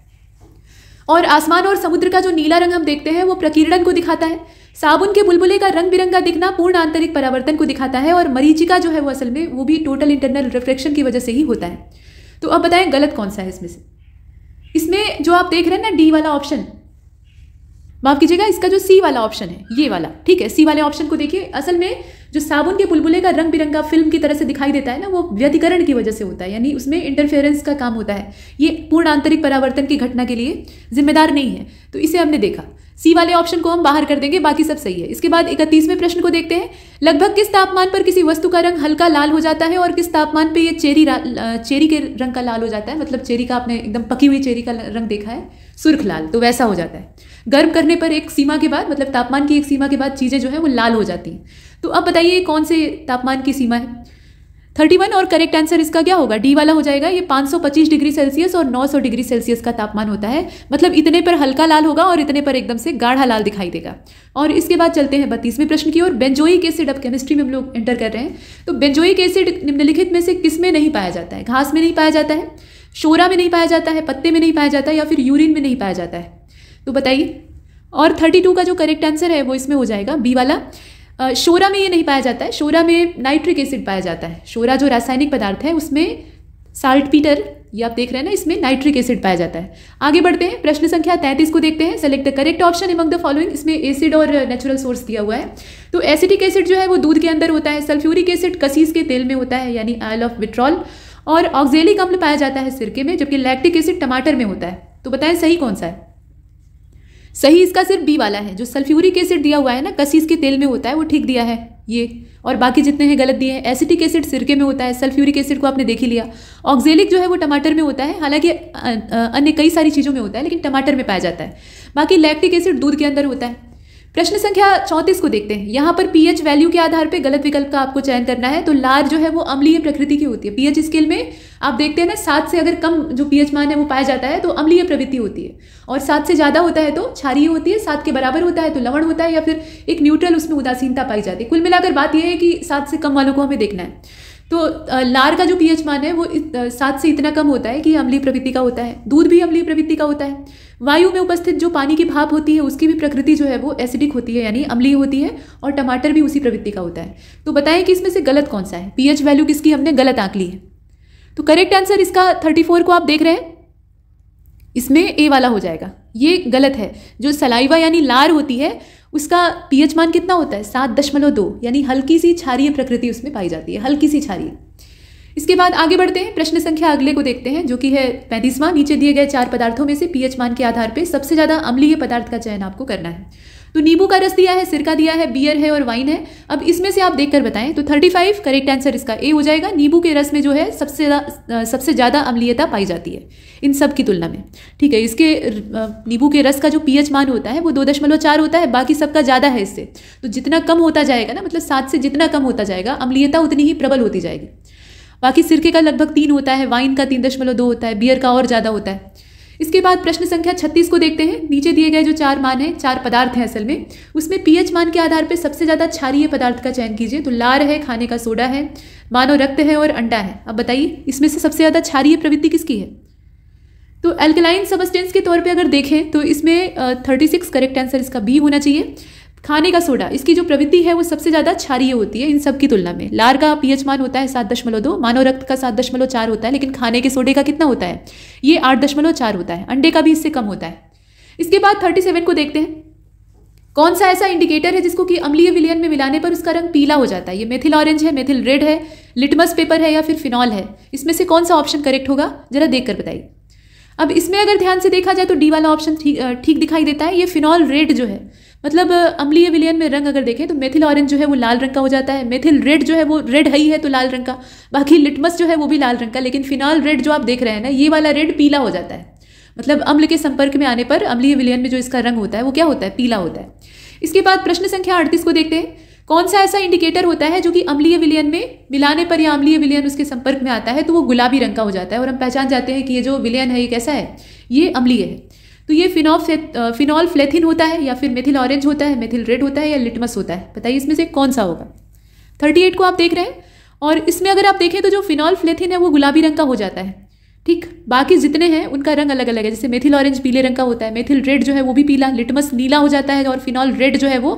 और आसमान और समुद्र का जो नीला रंग हम देखते हैं वो प्रकीर्णन को दिखाता है साबुन के बुलबुले का रंग बिरंगा दिखना पूर्ण आंतरिक परावर्तन को दिखाता है और मरीचिका जो है वो असल में वो भी टोटल इंटरनल रिफ्लेक्शन की वजह से ही होता है तो अब बताएं गलत कौन सा है इसमें से इसमें जो आप देख रहे हैं ना डी वाला ऑप्शन माफ़ कीजिएगा इसका जो सी वाला ऑप्शन है ये वाला ठीक है सी वाले ऑप्शन को देखिए असल में जो साबुन के बुलबुले का रंग बिरंगा फिल्म की तरह से दिखाई देता है ना वो व्यतिकरण की वजह से होता है यानी उसमें इंटरफेरेंस का काम होता है ये पूर्ण आंतरिक परावर्तन की घटना के लिए जिम्मेदार नहीं है तो इसे हमने देखा सी वाले ऑप्शन को हम बाहर कर देंगे बाकी सब सही है इसके बाद इकतीसवें प्रश्न को देखते हैं लगभग किस तापमान पर किसी वस्तु का रंग हल्का लाल हो जाता है और किस तापमान पर यह चेरी चेरी के रंग का लाल हो जाता है मतलब चेरी का आपने एकदम पकी हुई चेरी का रंग देखा है सुर्ख लाल तो वैसा हो जाता है गर्म करने पर एक सीमा के बाद मतलब तापमान की एक सीमा के बाद चीज़ें जो है वो लाल हो जाती हैं तो अब बताइए कौन से तापमान की सीमा है थर्टी वन और करेक्ट आंसर इसका क्या होगा डी वाला हो जाएगा ये सौ पच्चीस डिग्री सेल्सियस और नौ सौ डिग्री सेल्सियस का तापमान होता है मतलब इतने पर हल्का लाल होगा और इतने पर एकदम से गाढ़ा लाल दिखाई देगा और इसके बाद चलते हैं बत्तीसवें प्रश्न की ओर बेंजोइक एसिड अब केमिस्ट्री में हम लोग एंटर कर रहे हैं तो बेंजोइक एसिड निम्नलिखित में से किस में नहीं पाया जाता है घास में नहीं पाया जाता है शोरा में नहीं पाया जाता है पत्ते में नहीं पाया जाता है या फिर यूरिन में नहीं पाया जाता है तो बताइए और थर्टी टू का जो करेक्ट आंसर है वो इसमें हो जाएगा बी वाला शोरा में ये नहीं पाया जाता है शोरा में नाइट्रिक एसिड पाया जाता है शोरा जो रासायनिक पदार्थ है उसमें साल्ट पीटर ये आप देख रहे हैं ना इसमें नाइट्रिक एसिड पाया जाता है आगे बढ़ते हैं प्रश्न संख्या तैंतीस को देखते हैं select the correct option among the following इसमें एसिड और नेचुरल सोर्स दिया हुआ है तो एसिडिक एसिड जो है वो दूध के अंदर होता है सल्फ्यूरिक एसिड कसीस के तेल में होता है यानी आयल ऑफ विट्रॉल और ऑक्जेलिक अम्ल पाया जाता है सिरके में जबकि लैक्टिक एसिड टमाटर में होता है तो बताएं सही कौन सा है सही इसका सिर्फ बी वाला है जो सल्फ्यूरिक एसिड दिया हुआ है ना कसीस के तेल में होता है वो ठीक दिया है ये और बाकी जितने हैं गलत दिए हैं एसिटिक एसिड सिरके में होता है सल्फ्यूरिक एसिड को आपने देख ही लिया ऑक्जेलिक जो है वो टमाटर में होता है हालांकि अन्य कई सारी चीज़ों में होता है लेकिन टमाटर में पाया जाता है बाकी लैक्टिक एसिड दूध के अंदर होता है प्रश्न संख्या चौंतीस को देखते हैं यहाँ पर पीएच वैल्यू के आधार पर गलत विकल्प का आपको चयन करना है तो लार जो है वो अम्लीय प्रकृति की होती है पीएच स्केल में आप देखते हैं ना सात से अगर कम जो पीएच मान है वो पाया जाता है तो अम्लीय प्रवृत्ति होती है और सात से ज़्यादा होता है तो क्षारीय होती है सात के बराबर होता है तो लवण होता है या फिर एक न्यूट्रल उसमें उदासीनता पाई जाती है कुल मिलाकर बात यह है कि सात से कम वालों को हमें देखना है तो लार का जो पीएच मान है वो सात से इतना कम होता है कि अम्लीय प्रवृत्ति का होता है दूध भी अम्लीय प्रवृत्ति का होता है वायु में उपस्थित जो पानी की भाप होती है उसकी भी प्रकृति जो है वो एसिडिक होती है यानी अम्लीय होती है और टमाटर भी उसी प्रवृत्ति का होता है तो बताएं कि इसमें से गलत कौन सा है पीएच वैल्यू किसकी हमने गलत आंक ली है तो करेक्ट आंसर इसका थर्टी फोर को आप देख रहे हैं इसमें ए वाला हो जाएगा ये गलत है जो सलाइवा यानी लार होती है उसका पीएच मान कितना होता है सात दशमलव दो यानी हल्की सी क्षारीय प्रकृति उसमें पाई जाती है हल्की सी क्षारीय इसके बाद आगे बढ़ते हैं प्रश्न संख्या अगले को देखते हैं जो कि है पैंतीसवां नीचे दिए गए चार पदार्थों में से पीएच मान के आधार पर सबसे ज़्यादा अम्लीय पदार्थ का चयन आपको करना है तो नींबू का रस दिया है सिरका दिया है बियर है और वाइन है अब इसमें से आप देखकर बताएं तो 35 करेक्ट आंसर इसका ए हो जाएगा नींबू के रस में जो है सबसे सबसे ज़्यादा अम्लीयता पाई जाती है इन सब की तुलना में ठीक है इसके नींबू के रस का जो पीएच मान होता है वो दो दशमलव चार होता है बाकी सबका ज़्यादा है इससे तो जितना कम होता जाएगा ना मतलब सात से जितना कम होता जाएगा अम्लीयता उतनी ही प्रबल होती जाएगी बाकी सिरके का लगभग तीन होता है वाइन का तीन दशमलव दो होता है बियर का और ज़्यादा होता है इसके बाद प्रश्न संख्या 36 को देखते हैं नीचे दिए गए जो चार मान हैं चार पदार्थ हैं असल में उसमें पीएच मान के आधार पर सबसे ज़्यादा क्षारीय पदार्थ का चयन कीजिए तो लार है खाने का सोडा है मानव रक्त है और अंडा है अब बताइए इसमें से सबसे ज़्यादा क्षारीय प्रवृत्ति किसकी है तो एल्कलाइन सबस्टेंस के तौर पे अगर देखें तो इसमें थर्टी सिक्स करेक्ट आंसर इसका बी होना चाहिए खाने का सोडा इसकी जो प्रवृत्ति है वो सबसे ज़्यादा क्षारीय होती है इन सब की तुलना में लार का पीएच मान होता है सात दशमलव दो मानव रक्त का सात दशमलव चार होता है लेकिन खाने के सोडे का कितना होता है ये आठ दशमलव चार होता है अंडे का भी इससे कम होता है इसके बाद थर्टी सेवन को देखते हैं कौन सा ऐसा इंडिकेटर है जिसको कि अम्लीय विलयन में मिलाने पर उसका रंग पीला हो जाता है ये मेथिल ऑरेंज है मेथिल रेड है लिटमस पेपर है या फिर फिनॉल है इसमें से कौन सा ऑप्शन करेक्ट होगा जरा देख कर बताइए अब इसमें अगर ध्यान से देखा जाए तो डी वाला ऑप्शन ठीक ठीक दिखाई देता है ये फिनॉल रेड जो है मतलब अम्लीय विलयन में रंग अगर देखें तो मेथिल ऑरेंज जो है वो लाल रंग का हो जाता है मेथिल रेड जो है वो रेड है ही है तो लाल रंग का बाकी लिटमस जो है वो भी लाल रंग का लेकिन फिनॉल रेड जो आप देख रहे हैं ना ये वाला रेड पीला हो जाता है मतलब अम्ल के संपर्क में आने पर अम्लीय विलयन में जो इसका रंग होता है वो क्या होता है पीला होता है इसके बाद प्रश्न संख्या अड़तीस को देखते हैं कौन सा ऐसा इंडिकेटर होता है जो कि अम्लीय विलयन में मिलाने पर या अम्लीय विलयन उसके संपर्क में आता है तो वो गुलाबी रंग का हो जाता है और हम पहचान जाते हैं कि ये जो विलयन है ये कैसा है ये अम्लीय है तो ये फिनॉफ फिनॉल फ्लेथिन होता है या फिर मेथिल ऑरेंज होता है मेथिल रेड होता है या लिटमस होता है बताइए इसमें से कौन सा होगा थर्टी एट को आप देख रहे हैं और इसमें अगर आप देखें तो जो फिनॉल फ्लेथिन है वो गुलाबी रंग का हो जाता है ठीक बाकी जितने हैं उनका रंग अलग अलग है जैसे मेथिल ऑरेंज पीले रंग का होता है मेथिल रेड जो है वो भी पीला लिटमस नीला हो जाता है और फिनॉल रेड जो है वो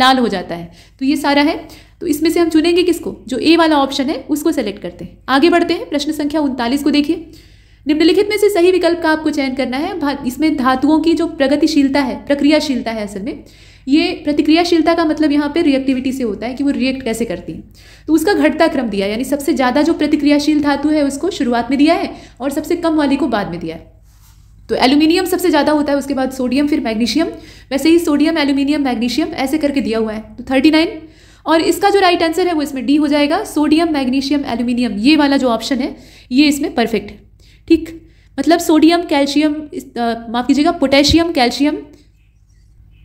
लाल हो जाता है तो ये सारा है तो इसमें से हम चुनेंगे किसको जो ए वाला ऑप्शन है उसको सेलेक्ट करते हैं आगे बढ़ते हैं प्रश्न संख्या उनतालीस को देखिए निम्नलिखित में से सही विकल्प का आपको चयन करना है इसमें धातुओं की जो प्रगतिशीलता है प्रक्रियाशीलता है असल में ये प्रतिक्रियाशीलता का मतलब यहाँ पे रिएक्टिविटी से होता है कि वो रिएक्ट कैसे करती हैं तो उसका घटता क्रम दिया यानी सबसे ज़्यादा जो प्रतिक्रियाशील धातु है उसको शुरुआत में दिया है और सबसे कम वाली को बाद में दिया है तो एल्यूमिनियम सबसे ज़्यादा होता है उसके बाद सोडियम फिर मैग्नीशियम वैसे ही सोडियम एल्यूमिनियम मैग्नीशियम ऐसे करके दिया हुआ है तो थर्टी नाइन और इसका जो राइट आंसर है वो इसमें डी हो जाएगा सोडियम मैग्नीशियम एल्यूमिनियम ये वाला जो ऑप्शन है ये इसमें परफेक्ट है ठीक मतलब सोडियम कैल्शियम माफ़ कीजिएगा पोटेशियम कैल्शियम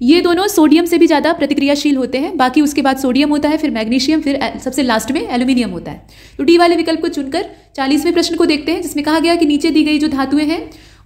ये दोनों सोडियम से भी ज़्यादा प्रतिक्रियाशील होते हैं बाकी उसके बाद सोडियम होता है फिर मैग्नीशियम फिर सबसे लास्ट में एल्यूमिनियम होता है तो डी वाले विकल्प को चुनकर चालीसवें प्रश्न को देखते हैं जिसमें कहा गया कि नीचे दी गई जो धातुएं हैं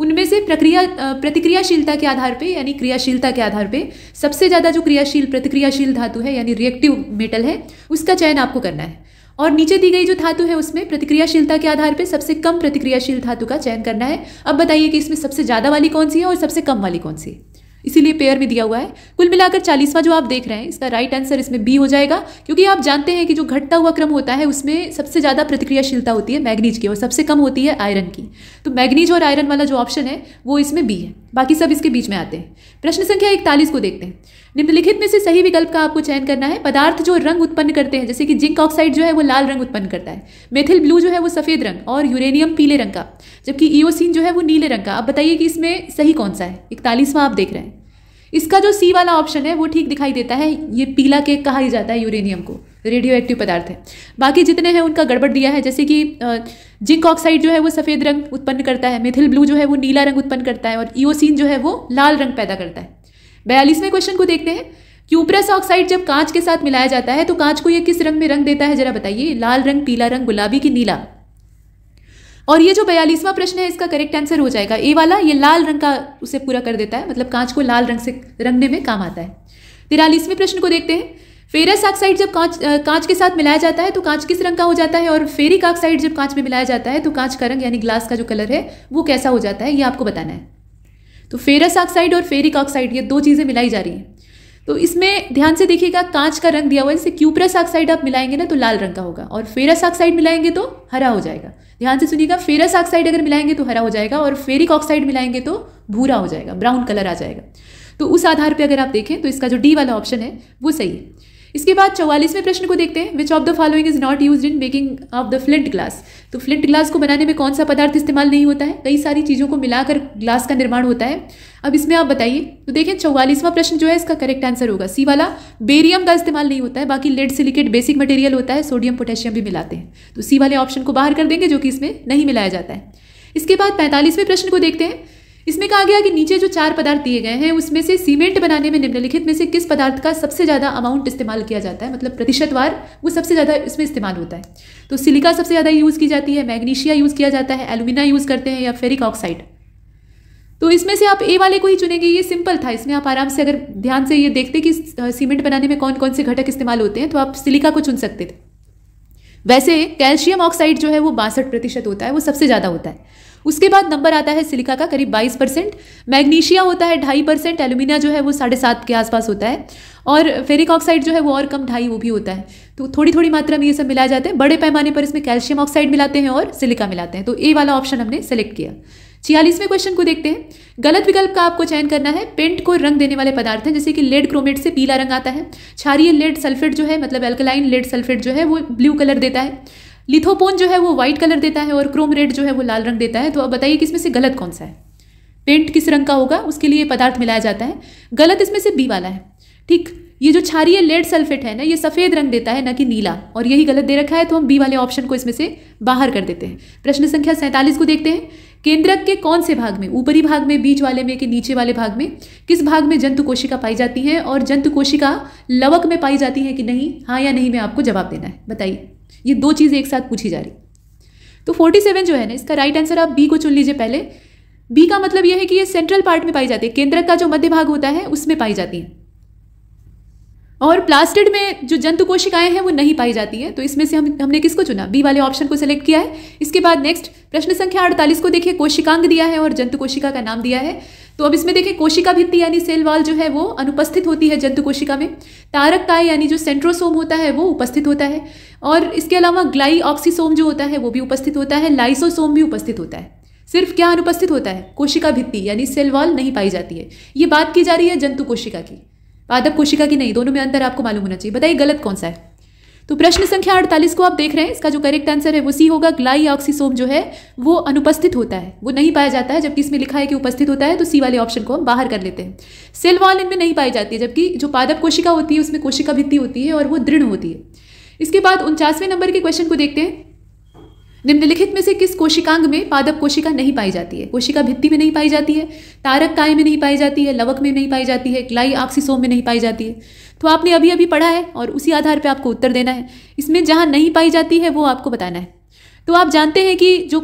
उनमें से प्रक्रिया प्रतिक्रियाशीलता के आधार पर यानी क्रियाशीलता के आधार पर सबसे ज़्यादा जो क्रियाशील प्रतिक्रियाशील धातु है यानी रिएक्टिव मेटल है उसका चयन आपको करना है और नीचे दी गई जो धातु है उसमें प्रतिक्रियाशीलता के आधार पर सबसे कम प्रतिक्रियाशील धातु का चयन करना है अब बताइए कि इसमें सबसे ज़्यादा वाली कौन सी है और सबसे कम वाली कौन सी है इसीलिए पेयर में दिया हुआ है कुल मिलाकर चालीसवां जो आप देख रहे हैं इसका राइट आंसर इसमें बी हो जाएगा क्योंकि आप जानते हैं कि जो घटता हुआ क्रम होता है उसमें सबसे ज़्यादा प्रतिक्रियाशीलता होती है मैग्नीज की और सबसे कम होती है आयरन की तो मैग्नीज और आयरन वाला जो ऑप्शन है वो इसमें बी है बाकी सब इसके बीच में आते हैं प्रश्न संख्या इकतालीस को देखते हैं निम्नलिखित में से सही विकल्प का आपको चयन करना है पदार्थ जो रंग उत्पन्न करते हैं जैसे कि जिंक ऑक्साइड जो है वो लाल रंग उत्पन्न करता है मेथिल ब्लू जो है वो सफ़ेद रंग और यूरेनियम पीले रंग का जबकि ईओसिन जो है वो नीले रंग का आप बताइए कि इसमें सही कौन सा है इकतालीसवां आप देख रहे हैं इसका जो सी वाला ऑप्शन है वो ठीक दिखाई देता है ये पीला केक कहा ही जाता है यूरेनियम को रेडियो एक्टिव पदार्थ है बाकी जितने हैं उनका गड़बड़ दिया है जैसे कि जिंक ऑक्साइड जो है वो सफ़ेद रंग उत्पन्न करता है मिथिल ब्लू जो है वो नीला रंग उत्पन्न करता है और ईओसिन जो है वो लाल रंग पैदा करता है बयालीसवें क्वेश्चन को देखते हैं क्यूप्रस ऑक्साइड जब कांच के साथ मिलाया जाता है तो कांच को ये किस रंग में रंग देता है जरा बताइए लाल रंग पीला रंग गुलाबी की नीला और ये जो बयालीसवां प्रश्न है इसका करेक्ट आंसर हो जाएगा ए वाला ये लाल रंग का उसे पूरा कर देता है मतलब कांच को लाल रंग से रंगने में काम आता है तिरालीसवें प्रश्न को देखते हैं फेरस ऑक्साइड जब कांच कांच के साथ मिलाया जाता है तो कांच किस रंग का हो जाता है और फेरिक ऑक्साइड जब कांच में मिलाया जाता है तो कांच का रंग यानी ग्लास का जो कलर है वो कैसा हो जाता है ये आपको बताना है तो फेरस ऑक्साइड और फेरिक ऑक्साइड ये दो चीज़ें मिलाई जा रही हैं तो इसमें ध्यान से देखिएगा कांच का रंग दिया हुआ है जैसे क्यूप्रस ऑक्साइड आप मिलाएंगे ना तो लाल रंग का होगा और फेरस ऑक्साइड मिलाएंगे तो हरा हो जाएगा ध्यान से सुनिएगा फेरस ऑक्साइड अगर मिलाएंगे तो हरा हो जाएगा और फेरिक ऑक्साइड मिलाएंगे तो भूरा हो जाएगा ब्राउन कलर आ जाएगा तो उस आधार पर अगर आप देखें तो इसका जो डी वाला ऑप्शन है वो सही है इसके बाद चौवालीसवें प्रश्न को देखते हैं which of the following is not use in making of the flint glass तो फ्लिंट ग्लास को बनाने में कौन सा पदार्थ इस्तेमाल नहीं होता है कई सारी चीज़ों को मिलाकर ग्लास का निर्माण होता है अब इसमें आप बताइए तो देखें चौवालीसवां प्रश्न जो है इसका करेक्ट आंसर होगा सी वाला बेरियम का इस्तेमाल नहीं होता है बाकी लेड सिलिकेट बेसिक मटेरियल होता है सोडियम पोटेशियम भी मिलाते हैं तो सी वाले ऑप्शन को बाहर कर देंगे जो कि इसमें नहीं मिलाया जाता है इसके बाद पैंतालीसवें प्रश्न को देखते हैं इसमें कहा गया कि नीचे जो चार पदार्थ दिए गए हैं उसमें से सीमेंट बनाने में निम्नलिखित में से किस पदार्थ का सबसे ज़्यादा अमाउंट इस्तेमाल किया जाता है मतलब प्रतिशतवार वो सबसे ज़्यादा इसमें इस्तेमाल होता है तो सिलिका सबसे ज़्यादा यूज़ की जाती है मैग्नीशिया यूज़ किया जाता है एलुमिना यूज़ करते हैं या फेरिक ऑक्साइड तो इसमें से आप ए वाले को ही चुनेंगे ये सिंपल था इसमें आप आराम से अगर ध्यान से ये देखते कि सीमेंट बनाने में कौन कौन से घटक इस्तेमाल होते हैं तो आप सिलिका को चुन सकते थे वैसे कैल्शियम ऑक्साइड जो है वो बासठ प्रतिशत होता है वो सबसे ज़्यादा होता है उसके बाद नंबर आता है सिलिका का करीब बाईस परसेंट मैग्नीशिया होता है ढाई परसेंट एलुमिना जो है वो साढ़े सात के आसपास होता है और फेरिक ऑक्साइड जो है वो और कम ढाई वो भी होता है तो थोड़ी थोड़ी मात्रा में ये सब मिलाए जाते हैं बड़े पैमाने पर इसमें कैल्शियम ऑक्साइड मिलाते हैं और सिलिका मिलाते हैं तो ए वाला ऑप्शन हमने सेलेक्ट किया छियालीसवें क्वेश्चन को देखते हैं गलत विकल्प का आपको चयन करना है पेंट को रंग देने वाले पदार्थ हैं जैसे कि लेड क्रोमेट से पीला रंग आता है क्षारीय लेड सल्फेट जो है मतलब एल्कलाइन लेड सल्फेट जो है वो ब्लू कलर देता है लिथोपोन जो है वो व्हाइट कलर देता है और क्रोम रेड जो है वो लाल रंग देता है तो अब बताइए कि इसमें से गलत कौन सा है पेंट किस रंग का होगा उसके लिए पदार्थ मिलाया जाता है गलत इसमें से बी वाला है ठीक ये जो क्षारीय लेड सल्फेट है ना ये सफ़ेद रंग देता है ना कि नीला और यही गलत दे रखा है तो हम बी वाले ऑप्शन को इसमें से बाहर कर देते हैं प्रश्न संख्या सैंतालीस को देखते हैं केंद्रक के कौन से भाग में ऊपरी भाग में बीच वाले में कि नीचे वाले भाग में किस भाग में जंतु कोशिका पाई जाती है और जंतु कोशिका लवक में पाई जाती है कि नहीं हाँ या नहीं मैं आपको जवाब देना है बताइए ये दो चीज एक साथ पूछी जा रही तो 47 जो है ना इसका राइट आंसर आप बी को चुन लीजिए पहले बी का मतलब यह है कि ये सेंट्रल पार्ट में पाई जाती है केंद्र का जो मध्य भाग होता है उसमें पाई जाती है और प्लास्टिड में जो जंतु कोशिकाएं हैं वो नहीं पाई जाती हैं तो इसमें से हम हमने किसको चुना बी वाले ऑप्शन को सिलेक्ट किया है इसके बाद नेक्स्ट प्रश्न संख्या अड़तालीस को देखिए कोशिकांग दिया है और जंतु कोशिका का नाम दिया है तो अब इसमें देखें कोशिका भित्ति यानी सेल वाल जो है वो अनुपस्थित होती है जंतु कोशिका में तारक काय यानी जो सेंट्रोसोम होता है वो उपस्थित होता है और इसके अलावा ग्लाई ऑक्सीसोम जो होता है वो भी उपस्थित होता है लाइसोसोम भी उपस्थित होता है सिर्फ क्या अनुपस्थित होता है कोशिका भित्ति यानी सेल वाल नहीं पाई जाती है ये बात की जा रही है जंतु कोशिका की पादप कोशिका की नहीं दोनों में अंतर आपको मालूम होना चाहिए बताइए गलत कौन सा है तो प्रश्न संख्या अड़तालीस को आप देख रहे हैं इसका जो करेक्ट आंसर है वो सी होगा ग्लाई ऑक्सीसोम जो है वो अनुपस्थित होता है वो नहीं पाया जाता है जबकि इसमें लिखा है कि उपस्थित होता है तो सी वाले ऑप्शन को हम बाहर कर लेते हैं सेल वॉल इनमें नहीं पाई जाती है जबकि जो पादप कोशिका होती है उसमें कोशिका भित्ती होती है और वो दृढ़ होती है इसके बाद उनचासवें नंबर के क्वेश्चन को देखते हैं निम्नलिखित में से किस कोशिकांग में पादप कोशिका नहीं पाई जाती है कोशिका भित्ति में नहीं पाई जाती है तारक काय में नहीं पाई जाती है लवक में नहीं पाई जाती है ग्लाई ऑक्सीसोम में नहीं पाई जाती है तो आपने अभी अभी पढ़ा है और उसी आधार पर आपको उत्तर देना है इसमें जहाँ नहीं पाई जाती है वो आपको बताना है तो आप जानते हैं कि जो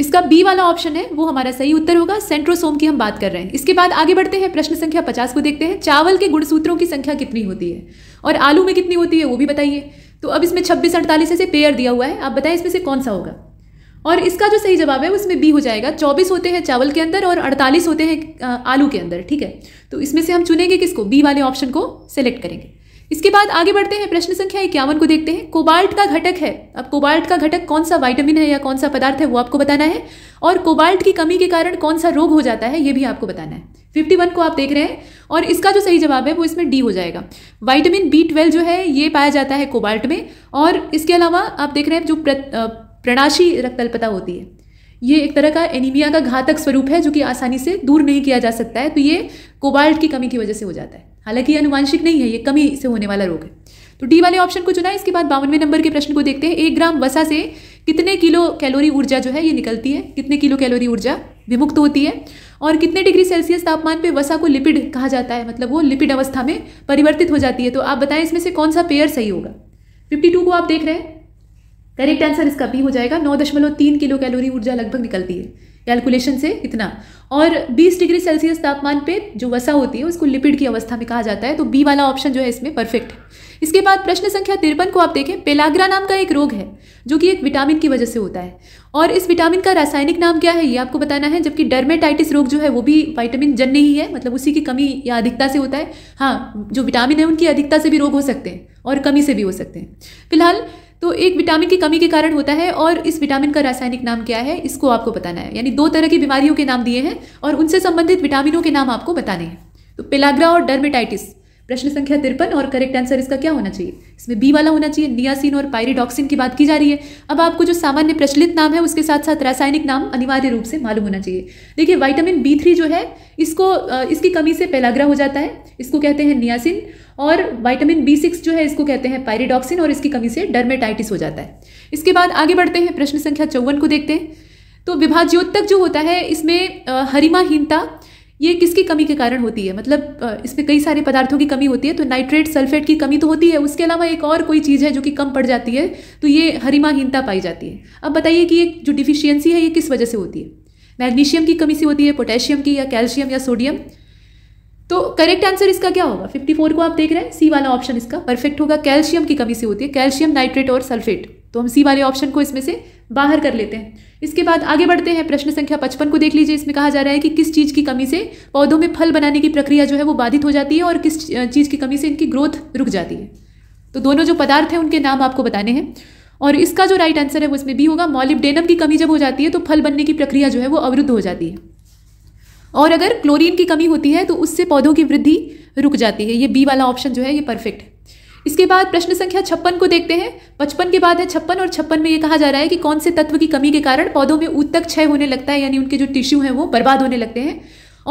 इसका बी वाला ऑप्शन है वो हमारा सही उत्तर होगा सेंट्रोसोम की हम बात कर रहे हैं इसके बाद आगे बढ़ते हैं प्रश्न संख्या पचास को देखते हैं चावल के गुणसूत्रों की संख्या कितनी होती है और आलू में कितनी होती है वो भी बताइए तो अब इसमें छब्बीस अड़तालीस ऐसे पेयर दिया हुआ है आप बताएं इसमें से कौन सा होगा और इसका जो सही जवाब है उसमें बी हो जाएगा चौबीस होते हैं चावल के अंदर और अड़तालीस होते हैं आलू के अंदर ठीक है तो इसमें से हम चुनेंगे किसको बी वाले ऑप्शन को सेलेक्ट करेंगे इसके बाद आगे बढ़ते हैं प्रश्न संख्या इक्यावन को देखते हैं कोबाल्ट का घटक है अब कोबाल्ट का घटक कौन सा वाइटामिन है या कौन सा पदार्थ है वो आपको बताना है और कोबाल्ट की कमी के कारण कौन सा रोग हो जाता है ये भी आपको बताना है 51 को आप देख रहे हैं और इसका जो सही जवाब है वो इसमें डी हो जाएगा वाइटामिन बी ट्वेल्व जो है ये पाया जाता है कोबाल्ट में और इसके अलावा आप देख रहे हैं जो प्रणाशी रक्तल्पता होती है ये एक तरह का एनीमिया का घातक स्वरूप है जो कि आसानी से दूर नहीं किया जा सकता है तो ये कोबाल्ट की कमी की वजह से हो जाता है हालांकि ये अनुवांशिक नहीं है ये कमी से होने वाला रोग है तो डी वाले ऑप्शन को चुना है इसके बाद बावनवे नंबर के प्रश्न को देखते हैं एक ग्राम वसा से कितने किलो कैलोरी ऊर्जा जो है ये निकलती है कितने किलो कैलोरी ऊर्जा विमुक्त होती है और कितने डिग्री सेल्सियस तापमान पे वसा को लिपिड कहा जाता है मतलब वो लिपिड अवस्था में परिवर्तित हो जाती है तो आप बताएं इसमें से कौन सा पेयर सही होगा फिफ्टी टू को आप देख रहे हैं करेक्ट आंसर इसका बी हो जाएगा नौ दशमलव तीन किलो कैलोरी ऊर्जा लगभग निकलती है कैलकुलेशन से इतना और 20 डिग्री सेल्सियस तापमान पे जो वसा होती है उसको लिपिड की अवस्था में कहा जाता है तो बी वाला ऑप्शन जो है इसमें परफेक्ट है इसके बाद प्रश्न संख्या तिरपन को आप देखें पेलाग्रा नाम का एक रोग है जो कि एक विटामिन की वजह से होता है और इस विटामिन का रासायनिक नाम क्या है ये आपको बताना है जबकि डर्मेटाइटिस रोग जो है वो भी विटामिन जन्य ही है मतलब उसी की कमी या अधिकता से होता है हाँ जो विटामिन है उनकी अधिकता से भी रोग हो सकते हैं और कमी से भी हो सकते हैं फिलहाल तो एक विटामिन की कमी के कारण होता है और इस विटामिन का रासायनिक नाम क्या है इसको आपको बताना है यानी दो तरह की बीमारियों के नाम दिए हैं और उनसे संबंधित विटामिनों के नाम आपको बताने हैं तो पेलाग्रा और डर्मेटाइटिस प्रश्न संख्या तिरपन और करेक्ट आंसर इसका क्या होना चाहिए इसमें बी वाला होना चाहिए नियासिन और पायरिडॉक्सिन की बात की जा रही है अब आपको जो सामान्य प्रचलित नाम है उसके साथ साथ रासायनिक नाम अनिवार्य रूप से मालूम होना चाहिए देखिए विटामिन बी थ्री जो है इसको इसकी कमी से पेलाग्रा हो जाता है इसको कहते हैं नियासिन और वाइटामिन बी सिक्स जो है इसको कहते हैं पायरिडॉक्सिन और इसकी कमी से डर्मेटाइटिस हो जाता है इसके बाद आगे बढ़ते हैं प्रश्न संख्या चौवन को देखते हैं तो विभाज्योतक जो होता है इसमें हरिमाहीनता ये किसकी कमी के कारण होती है मतलब इसमें कई सारे पदार्थों की कमी होती है तो नाइट्रेट सल्फेट की कमी तो होती है उसके अलावा एक और कोई चीज़ है जो कि कम पड़ जाती है तो ये हरिमाहीनता पाई जाती है अब बताइए कि ये जो डिफिशियंसी है ये किस वजह से होती है मैग्नीशियम की कमी से होती है पोटेशियम की या कैल्शियम या सोडियम तो करेक्ट आंसर इसका क्या होगा 54 को आप देख रहे हैं सी वाला ऑप्शन इसका परफेक्ट होगा कैल्शियम की कमी से होती है कैल्शियम नाइट्रेट और सल्फेट तो हम सी वाले ऑप्शन को इसमें से बाहर कर लेते हैं इसके बाद आगे बढ़ते हैं प्रश्न संख्या पचपन को देख लीजिए इसमें कहा जा रहा है कि किस चीज़ की कमी से पौधों में फल बनाने की प्रक्रिया जो है वो बाधित हो जाती है और किस चीज़ की कमी से इनकी ग्रोथ रुक जाती है तो दोनों जो पदार्थ हैं उनके नाम आपको बताने हैं और इसका जो राइट आंसर है वो इसमें भी होगा मॉलिबडेनम की कमी जब हो जाती है तो फल बनने की प्रक्रिया जो है वो अवरुद्ध हो जाती है और अगर क्लोरीन की कमी होती है तो उससे पौधों की वृद्धि रुक जाती है ये बी वाला ऑप्शन जो है ये परफेक्ट है इसके बाद प्रश्न संख्या छप्पन को देखते हैं पचपन के बाद है छप्पन और छप्पन में ये कहा जा रहा है कि कौन से तत्व की कमी के कारण पौधों में ऊतक क्षय होने लगता है यानी उनके जो टिश्यू हैं वो बर्बाद होने लगते हैं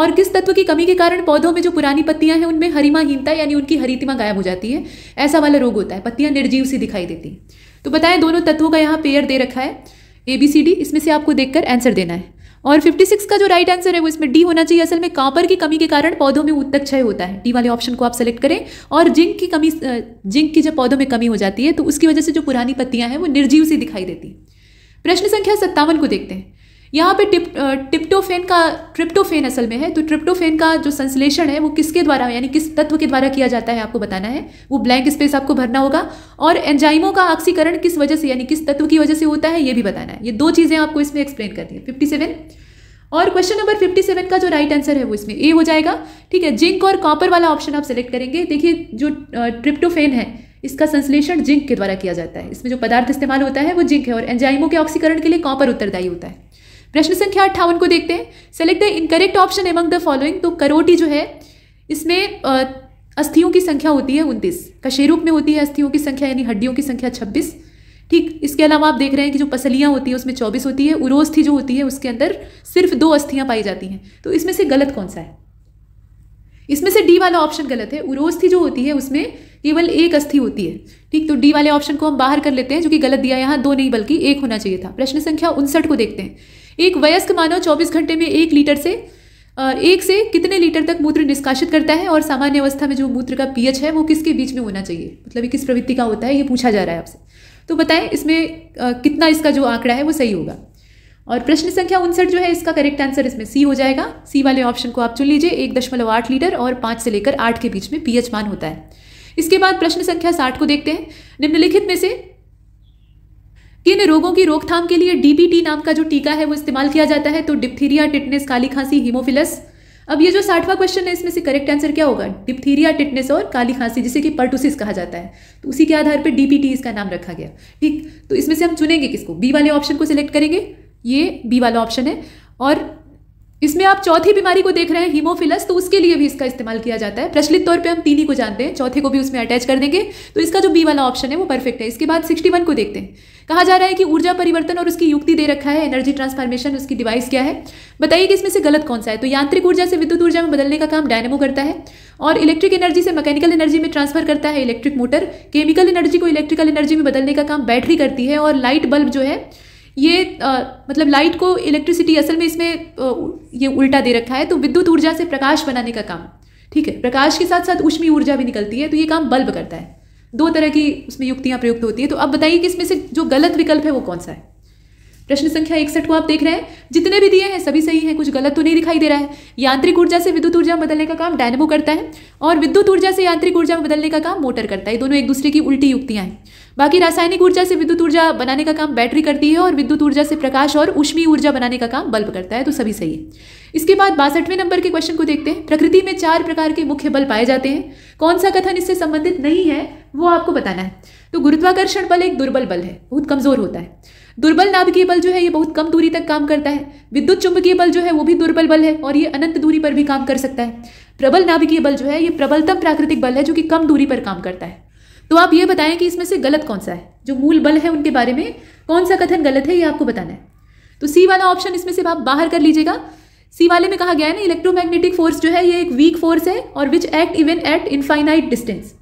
और किस तत्व की कमी के कारण पौधों में जो पुरानी पत्तियां हैं उनमें हरिमाहीनता यानी उनकी हरितिमा गायब हो जाती है ऐसा वाला रोग होता है पत्तियां निर्जीव सी दिखाई देती हैं तो बताएं दोनों तत्वों का यहाँ पेयर दे रखा है ए बी सी डी इसमें से आपको देखकर आंसर देना है और 56 का जो राइट आंसर है वो इसमें डी होना चाहिए असल में कापर की कमी के कारण पौधों में उत्तक क्षय होता है डी वाले ऑप्शन को आप सेलेक्ट करें और जिंक की कमी जिंक की जब पौधों में कमी हो जाती है तो उसकी वजह से जो पुरानी पत्तियां हैं वो निर्जीव सी दिखाई देती प्रश्न संख्या सत्तावन को देखते हैं यहाँ पे टिप टिप्टोफेन का ट्रिप्टोफेन असल में है तो ट्रिप्टोफेन का जो संश्लेषण है वो किसके द्वारा यानी किस तत्व के द्वारा किया जाता है आपको बताना है वो ब्लैंक स्पेस आपको भरना होगा और एंजाइमों का ऑक्सीकरण किस वजह से यानी किस तत्व की वजह से होता है ये भी बताना है ये दो चीज़ें आपको इसमें एक्सप्लेन करनी है फिफ्टी सेवन और क्वेश्चन नंबर 57 का जो राइट आंसर है वो इसमें ए हो जाएगा ठीक है जिंक और कॉपर वाला ऑप्शन आप सेलेक्ट करेंगे देखिए जो ट्रिप्टोफेन है इसका संश्लेषण जिंक के द्वारा किया जाता है इसमें जो पदार्थ इस्तेमाल होता है वो जिंक है और एंजाइमों के ऑक्सीकरण के लिए कॉपर उत्तरदायी होता है प्रश्न संख्या अट्ठावन को देखते हैं select the incorrect option among the following तो करोटी जो है इसमें अस्थियों की संख्या होती है उनतीस कशेरुक में होती है अस्थियों की संख्या यानी हड्डियों की संख्या छब्बीस ठीक इसके अलावा आप देख रहे हैं कि जो पसलियाँ होती है उसमें चौबीस होती है उरोस्थी जो होती है उसके अंदर सिर्फ दो अस्थियाँ पाई जाती हैं तो इसमें से गलत कौन सा है इसमें से डी वाला ऑप्शन गलत है उरोस्थी जो होती है उसमें केवल एक अस्थि होती है ठीक तो डी वाले ऑप्शन को हम बाहर कर लेते हैं जो कि गलत दिया यहाँ दो नहीं बल्कि एक होना चाहिए था प्रश्न संख्या उनसठ को देखते हैं एक वयस्क मानव चौबीस घंटे में एक लीटर से एक से कितने लीटर तक मूत्र निष्कासित करता है और सामान्य अवस्था में जो मूत्र का पीएच है वो किसके बीच में होना चाहिए मतलब किस प्रवृत्ति का होता है ये पूछा जा रहा है आपसे तो बताएं इसमें कितना इसका जो आंकड़ा है वो सही होगा और प्रश्न संख्या उनसठ जो है इसका करेक्ट आंसर इसमें सी हो जाएगा सी वाले ऑप्शन को आप चुन लीजिए एक दशमलव आठ लीटर और पाँच से लेकर आठ के बीच में पीएच मान होता है इसके बाद प्रश्न संख्या साठ को देखते हैं निम्नलिखित में से किन रोगों की रोकथाम के लिए डीबीटी नाम का जो टीका है वो इस्तेमाल किया जाता है तो डिप्थीरिया टिटनेस काली खांसी हीमोफिलस अब ये जो साठवां क्वेश्चन है इसमें से करेक्ट आंसर क्या होगा डिप्थीरिया टिटनेस और काली खांसी जिसे कि पर्टोसिस कहा जाता है तो उसी के आधार पर डीपीटी इसका नाम रखा गया ठीक तो इसमें से हम चुनेंगे किसको बी वाले ऑप्शन को सिलेक्ट करेंगे ये बी वाला ऑप्शन है और इसमें आप चौथी बीमारी को देख रहे हैं हीमोफिलस तो उसके लिए भी इसका इस्तेमाल किया जाता है प्रचलित तौर पे हम तीन ही को जानते हैं चौथे को भी उसमें अटैच कर देंगे तो इसका जो बी वाला ऑप्शन है वो परफेक्ट है इसके बाद सिक्सटी को देखते हैं कहा जा रहा है कि ऊर्जा परिवर्तन और उसकी युक्ति दे रखा है एनर्जी ट्रांसफॉर्मेशन उसकी डिवाइस क्या है बताइए कि इसमें से गलत कौन सा है तो यांत्रिक ऊर्जा से विद्युत ऊर्जा में बदलने का काम डायनेमो करता है और इलेक्ट्रिक एनर्जी से मैकेनिकल एनर्जी में ट्रांसफर करता है इलेक्ट्रिक मोटर केमिकल एनर्जी को इलेक्ट्रिकल एनर्जी में बदलने का काम बैटरी करती है और लाइट बल्ब जो है ये आ, मतलब लाइट को इलेक्ट्रिसिटी असल में इसमें आ, ये उल्टा दे रखा है तो विद्युत ऊर्जा से प्रकाश बनाने का काम ठीक है प्रकाश के साथ साथ उष्मी ऊर्जा भी निकलती है तो ये काम बल्ब करता है दो तरह की उसमें युक्तियाँ प्रयुक्त होती है तो अब बताइए कि इसमें से जो गलत विकल्प है वो कौन सा है प्रश्न संख्या इकसठ को आप देख रहे हैं जितने भी दिए हैं सभी सही हैं कुछ गलत तो नहीं दिखाई दे रहा है यांत्रिक ऊर्जा से विद्युत ऊर्जा बदलने का काम डायनेमो करता है और विद्युत ऊर्जा से यांत्रिक ऊर्जा बदलने का काम मोटर करता है दोनों एक दूसरे की उल्टी युक्तियां हैं बाकी रासायनिक ऊर्जा से विद्युत ऊर्जा बनाने का काम बैटरी करती है और विद्युत ऊर्जा से प्रकाश और उष्मी ऊर्जा बनाने का काम बल्ब करता है तो सभी सही है इसके बाद बासठवें नंबर के क्वेश्चन को देखते हैं प्रकृति में चार प्रकार के मुख्य बल पाए जाते हैं कौन सा कथन इससे संबंधित नहीं है वो आपको बताना है तो गुरुत्वाकर्षण बल एक दुर्बल बल है बहुत कमजोर होता है दुर्बल नाभिकीय बल जो है ये बहुत कम दूरी तक काम करता है विद्युत चुंबकीय बल जो है वो भी दुर्बल बल है और ये अनंत दूरी पर भी काम कर सकता है प्रबल नाभिकीय बल जो है ये प्रबलतम प्राकृतिक बल है जो कि कम दूरी पर काम करता है तो आप ये बताएं कि इसमें से गलत कौन सा है जो मूल बल है उनके बारे में कौन सा कथन गलत है ये आपको बताना है तो सी वाला ऑप्शन इसमें से आप बाहर कर लीजिएगा सी वाले में कहा गया है ना इलेक्ट्रोमैग्नेटिक फोर्स जो है ये एक वीक फोर्स है और which act even at infinite distance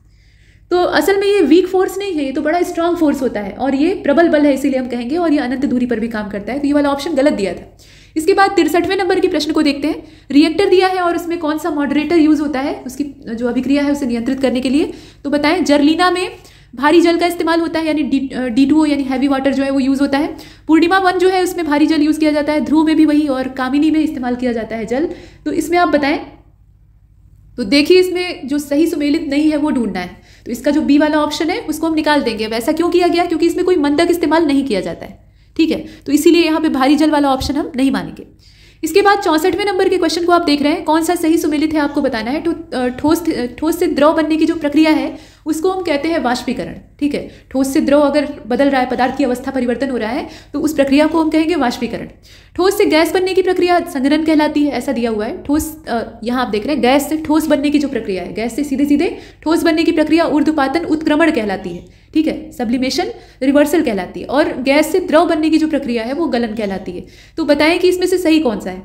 तो असल में ये वीक फोर्स नहीं है ये तो बड़ा स्ट्रांग फोर्स होता है और ये प्रबल बल है इसीलिए हम कहेंगे और ये अनंत दूरी पर भी काम करता है तो ये वाला ऑप्शन गलत दिया था इसके बाद तिरसठवें नंबर के प्रश्न को देखते हैं रिएक्टर दिया है और उसमें कौन सा मॉडरेटर यूज होता है उसकी जो अभिक्रिया है उसे नियंत्रित करने के लिए तो बताएं जर्लीना में भारी जल का इस्तेमाल होता है यानी डी टू यानी हैवी वाटर जो है वो यूज़ होता है पूर्णिमा वन जो है उसमें भारी जल यूज़ किया जाता है ध्रुव में भी वही और कामिनी में इस्तेमाल किया जाता है जल तो इसमें आप बताएं तो देखिए इसमें जो सही सुमेलित नहीं है वो ढूंढना है तो इसका जो बी वाला ऑप्शन है उसको हम निकाल देंगे वैसा क्यों किया गया क्योंकि इसमें कोई मंदक इस्तेमाल नहीं किया जाता है ठीक है तो इसीलिए यहाँ पे भारी जल वाला ऑप्शन हम नहीं मानेंगे इसके बाद चौंसठवें नंबर के क्वेश्चन को आप देख रहे हैं कौन सा सही सुमेलित है आपको बताना है तो ठोस ठोस से द्रव बनने की जो प्रक्रिया है उसको हम कहते हैं वाष्पीकरण ठीक है ठोस से द्रव अगर बदल रहा है पदार्थ की अवस्था परिवर्तन हो रहा है तो उस प्रक्रिया को हम कहेंगे वाष्पीकरण ठोस से गैस बनने की प्रक्रिया संग्रहण कहलाती है ऐसा दिया हुआ है ठोस यहाँ आप देख रहे हैं गैस से ठोस बनने की जो प्रक्रिया है गैस से सीधे सीधे ठोस बनने की प्रक्रिया ऊर्ध्वपातन उत्क्रमण कहलाती है ठीक है सब्लिमेशन रिवर्सल कहलाती है और गैस से द्रव बनने की जो प्रक्रिया है वो गलन कहलाती है तो बताएं कि इसमें से सही कौन सा है